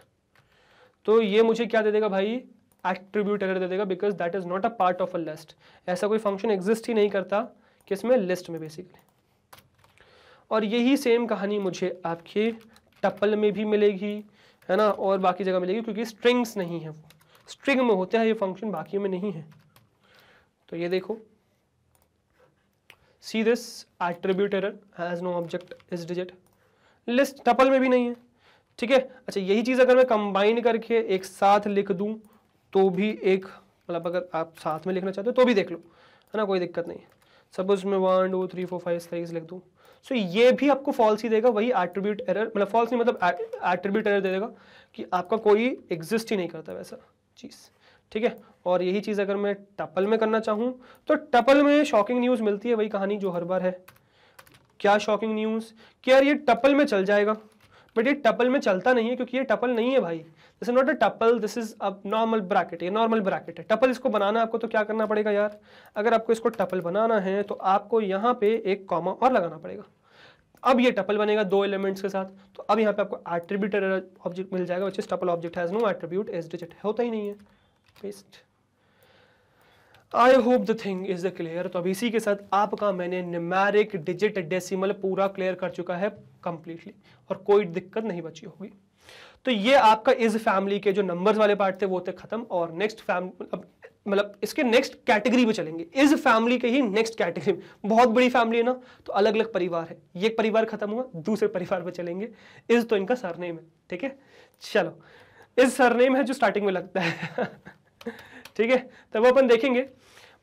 तो ये मुझे क्या दे देगा भाई एट्रीब्यूट एरर दे देगा because that is not a part of a list ऐसा कोई फंक्शन एग्जिस्ट ही नहीं करता किसमें लिस्ट में बेसिकली और यही सेम कहानी मुझे आपके टप्पल में भी मिलेगी है ना और बाकी जगह मिलेगी क्योंकि स्ट्रिंग्स नहीं है वो स्ट्रिंग में होते हैं ये फंक्शन बाकी में नहीं है तो ये देखो see this attribute error has no object is digit list tuple में भी नहीं है ठीक है अच्छा यही चीज़ अगर मैं कंबाइन करके एक साथ लिख दूँ तो भी एक मतलब अगर आप साथ में लिखना चाहते हो तो भी देख लो है ना कोई दिक्कत नहीं सपोज मैं one two three four five size लिख दूँ सो so, ये भी आपको फॉल्स ही देगा वही एट्रीब्यूट एरर मतलब फॉल्स नहीं मतलब एट्रीब्यूट एरर दे देगा कि आपका कोई एग्जिस्ट ही नहीं करता वैसा चीज़ ठीक है और यही चीज़ अगर मैं टपल में करना चाहूँ तो टपल में शॉकिंग न्यूज़ मिलती है वही कहानी जो हर बार है क्या शॉकिंग न्यूज़ कि यार ये टपल में चल जाएगा बट ये टपल में चलता नहीं है क्योंकि ये टपल नहीं है भाई this is not a tuple this is अब नॉर्मल ब्रैकेट ये नॉर्मल ब्रैकेट है टपल इसको बनाना आपको तो क्या करना पड़ेगा यार अगर आपको इसको टपल बनाना है तो आपको यहाँ पे एक कॉमा और लगाना पड़ेगा अब ये टपल बनेगा दो एलिमेंट्स के साथ तो अब यहाँ पे आपको एट्रीब्यूट ऑब्जेक्ट मिल जाएगा which is tuple object has no attribute is digit होता ही नहीं है paste I hope the thing is the clear तो अब इसी के साथ आपका मैंने न्यूमेरिक डिजिट डेसिमल पूरा क्लियर कर चुका है कंप्लीटली और कोई दिक्कत नहीं बची होगी तो ये आपका इज फैमिली के जो नंबर्स वाले पार्ट थे वो थे खत्म और नेक्स्ट फैमिली मतलब इसके नेक्स्ट कैटेगरी में चलेंगे इस फैमिली के ही नेक्स्ट कैटेगरी में बहुत बड़ी फैमिली है ना तो अलग अलग परिवार है ये परिवार खत्म हुआ दूसरे परिवार में चलेंगे इज तो इनका सरनेम है ठीक है चलो इस सरनेम है जो स्टार्टिंग में लगता है ठीक है तब अपन देखेंगे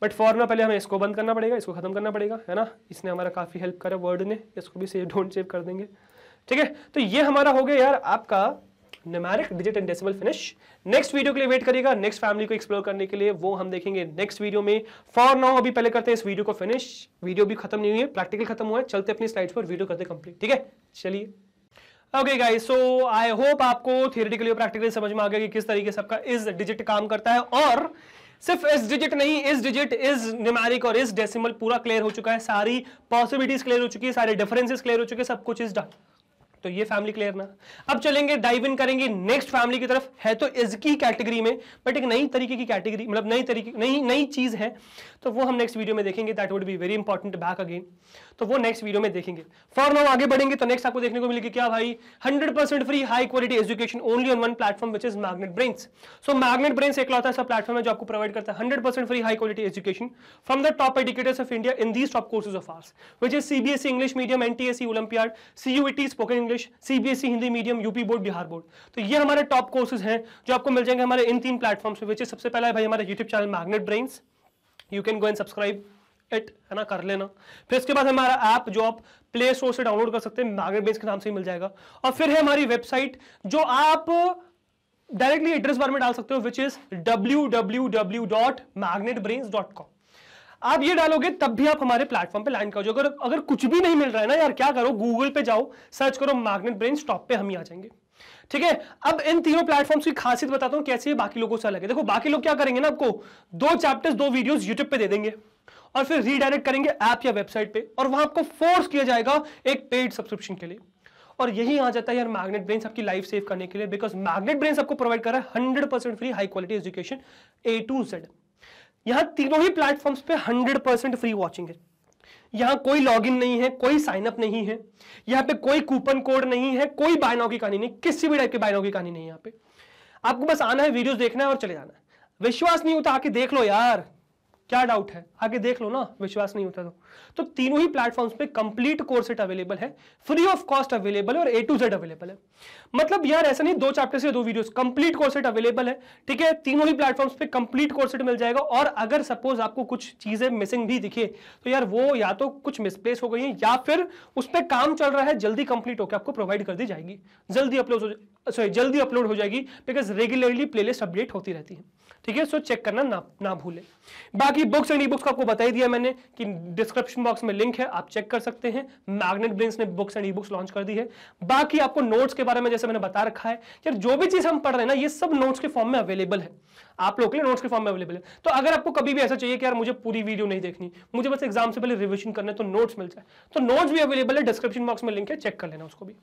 बट फॉर ना पहले हमें इसको बंद करना पड़ेगा इसको खत्म करना पड़ेगा है ना इसने हमारा काफ़ी हेल्प करा वर्ड ने इसको भी सेव डोंट सेव कर देंगे ठीक है तो ये हमारा हो गया यार आपका numeric digit and decimal finish next video के लिए वेट करेगा नेक्स्ट फैमिली को एक्सप्लोर करने के लिए वो हम देखेंगे नेक्स्ट वीडियो में फॉर नाउ अभी पहले करते हैं इस वीडियो को फिनिश वीडियो भी खत्म नहीं हुई है प्रैक्टिकल खत्म हुआ है चलते अपनी स्लाइड्स पर वीडियो करते कंप्लीट ठीक है चलिए okay guys so I hope आपको थियोरिटिकली और प्रैक्टिकली समझ में आ गया कि किस तरीके से आपका इस डिजिट काम करता है और सिर्फ इस डिजिट नहीं इस डिजिट इस न्यूमेरिक और इस डेसिमल पूरा क्लियर हो चुका है सारी पॉसिबिलिटीज क्लियर हो चुकी है सारे डिफरेंसेस क्लियर हो चुके हैं सब कुछ इज डन तो ये फैमिली क्लियर ना अब चलेंगे डाइव इन करेंगे नेक्स्ट फैमिली की तरफ है तो इसकी कैटेगरी में बट एक नई तरीके की कैटेगरी मतलब नई तरीके नई नई चीज़ है तो वो हम नेक्स्ट वीडियो में देखेंगे that would be very important back again तो वो नेक्स्ट वीडियो में देखेंगे फॉर नाउ आगे बढ़ेंगे तो नेक्स्ट आपको देखने को मिलेगी क्या भाई hundred free high quality education only on one platform which is magnet brain so magnet brain एक लौता ऐसा प्लेटफॉर्म है जो आपको प्रोवाइड करता है hundred free high quality education from the top educators of India in these top courses of ours which is CBSE English medium NTSC olympiad CUET spoken English English CBSE Hindi medium UP board Bihar board तो ये हमारे टॉप कोर्सेज हैं जो आपको मिल जाएंगे हमारे इन तीन प्लेटफॉर्म्स पे विच सबसे पहला है भाई हमारे YouTube channel magnet brains you can go and subscribe it है ना कर लेना फिर इसके बाद हमारा ऐप जो आप प्ले स्टोर से डाउनलोड कर सकते हैं मैग्नेट ब्रेन्स के नाम से ही मिल जाएगा और फिर है हमारी वेबसाइट जो आप डायरेक्टली एड्रेस बार में डाल सकते हो which is W W W dot magnet brains dot com आप ये डालोगे तब भी आप हमारे प्लेटफॉर्म पे लैंड कर अगर अगर कुछ भी नहीं मिल रहा है ना यार क्या करो गूगल पे जाओ सर्च करो मैग्नेट ब्रेन स्टॉप पे हम ही आ जाएंगे ठीक है अब इन तीनों प्लेटफॉर्म्स की खासियत बताता हूं कैसे बाकी लोगों से अलग है देखो बाकी लोग क्या करेंगे ना आपको दो चैप्टर्स दो वीडियोस यूट्यूब पे दे देंगे और फिर रीडायरेक्ट करेंगे ऐप या वेबसाइट पे और वहां आपको फोर्स किया जाएगा एक पेड सब्सक्रिप्शन के लिए और यही आ जाता है यार मैग्नेट ब्रेन आपकी लाइफ सेव करने के लिए बिकॉज मैग्नेट ब्रेन आपको प्रोवाइड कर रहा है hundred percent free high quality education A to Z यहां तीनों ही प्लेटफॉर्म्स पे 100 परसेंट फ्री वॉचिंग है यहां कोई लॉगिन नहीं है कोई साइनअप नहीं है यहाँ पे कोई कूपन कोड नहीं है कोई बायनाओ की कहानी नहीं किसी भी टाइप की बायनाओ की कहानी नहीं यहां यहाँ पे आपको बस आना है वीडियोस देखना है और चले जाना है विश्वास नहीं होता आके देख लो यार क्या डाउट है आके देख लो ना विश्वास नहीं होता तो तो तीनों ही प्लेटफॉर्म्स पे कंप्लीट कोर्स सेट अवेलेबल है फ्री ऑफ कॉस्ट अवेलेबल है और ए टू जेड अवेलेबल है मतलब यार ऐसा नहीं दो चैप्टर से दो videos complete course set available है ठीक है तीनों ही प्लेटफॉर्म्स पे कंप्लीट कोर्स सेट मिल जाएगा और अगर सपोज आपको कुछ चीजें मिसिंग भी दिखे तो यार वो या तो कुछ मिसप्लेस हो गई है या फिर उस पर काम चल रहा है जल्दी कंप्लीट होकर आपको प्रोवाइड कर दी जाएगी जल्दी अपलोड सॉरी जल्दी अपलोड हो जाएगी बिकॉज रेगुलरली प्लेलिस्ट अपडेट होती रहती है ठीक है सो चेक करना ना ना भूले बाकी बुक्स एंड ई बुक्स को आपको बता ही दिया मैंने कि डिस्क्रिप्शन डिस्क्रिप्शन बॉक्स में लिंक है आप चेक कर सकते हैं मैग्नेट ब्रिंस ने books and e books launch कर दी है बाकी आपको नोट्स के बारे में जैसे मैंने बता रखा है यार जो भी चीज हम पढ़ रहे हैं ना ये सब नोट्स के फॉर्म में अवेलेबल है आप लोगों के लिए नोट्स के फॉर्म में अवेलेबल है तो अगर आपको कभी भी ऐसा चाहिए कि यार मुझे पूरी वीडियो नहीं देखनी मुझे बस एग्जाम से पहले रिविजन करने तो नोट्स मिल जाए तो नोट्स भी अवेलेबल है डिस्क्रिप्शन बॉक्स में लिंक है चेक कर लेना उसको भी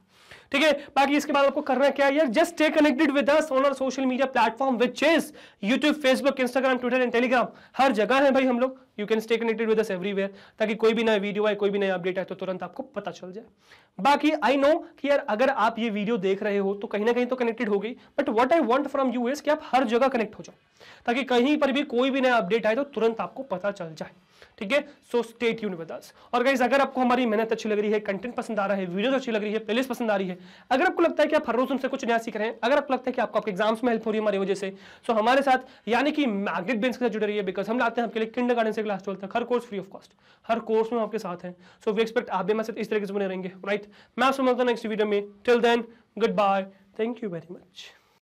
ठीक है बाकी इसके बाद आपको करना क्या यार just stay connected with us on our social media platform which is YouTube Facebook Instagram Twitter and Telegram हर जगह है भाई हम लोग you can stay connected with us everywhere ताकि कोई भी नया वीडियो आए कोई भी नया अपडेट आए तो तुरंत आपको पता चल जाए बाकी आई नो कि यार अगर आप ये वीडियो देख रहे हो तो कहीं ना कहीं तो कनेक्टेड हो गई but what I want from you is कि आप हर जगह कनेक्ट हो जाओ ताकि कहीं पर भी कोई भी नया अपडेट आए तो तुरंत आपको पता चल जाए ठीक है सो स्टेट यून विद और गाइज अगर आपको हमारी मेहनत अच्छी लग रही है कंटेंट पसंद आ रहा है वीडियो अच्छी लग रही है प्लेलिस्ट पसंद आ रही है अगर आपको लगता है कि आप हर रोज उनसे कुछ नया सीख रहे हैं अगर आपको लगता है कि आपको आपके एग्जाम्स में हेल्प हो रही है हमारी वजह से सो हमारे साथ यानी कि मैग्नेट बेंस के साथ जुड़े रही है बिकॉज हम लाते हैं आपके लिए किंडर गार्डन से क्लास ट्वेल्थ तक हर कोर्स फ्री ऑफ कॉस्ट हर कोर्स में आपके साथ हैं सो वी एक्सपेक्ट आप भी हमारे साथ इस तरीके से बने रहेंगे राइट मैं समझता हूँ नेक्स्ट वीडियो में till then goodbye thank you very much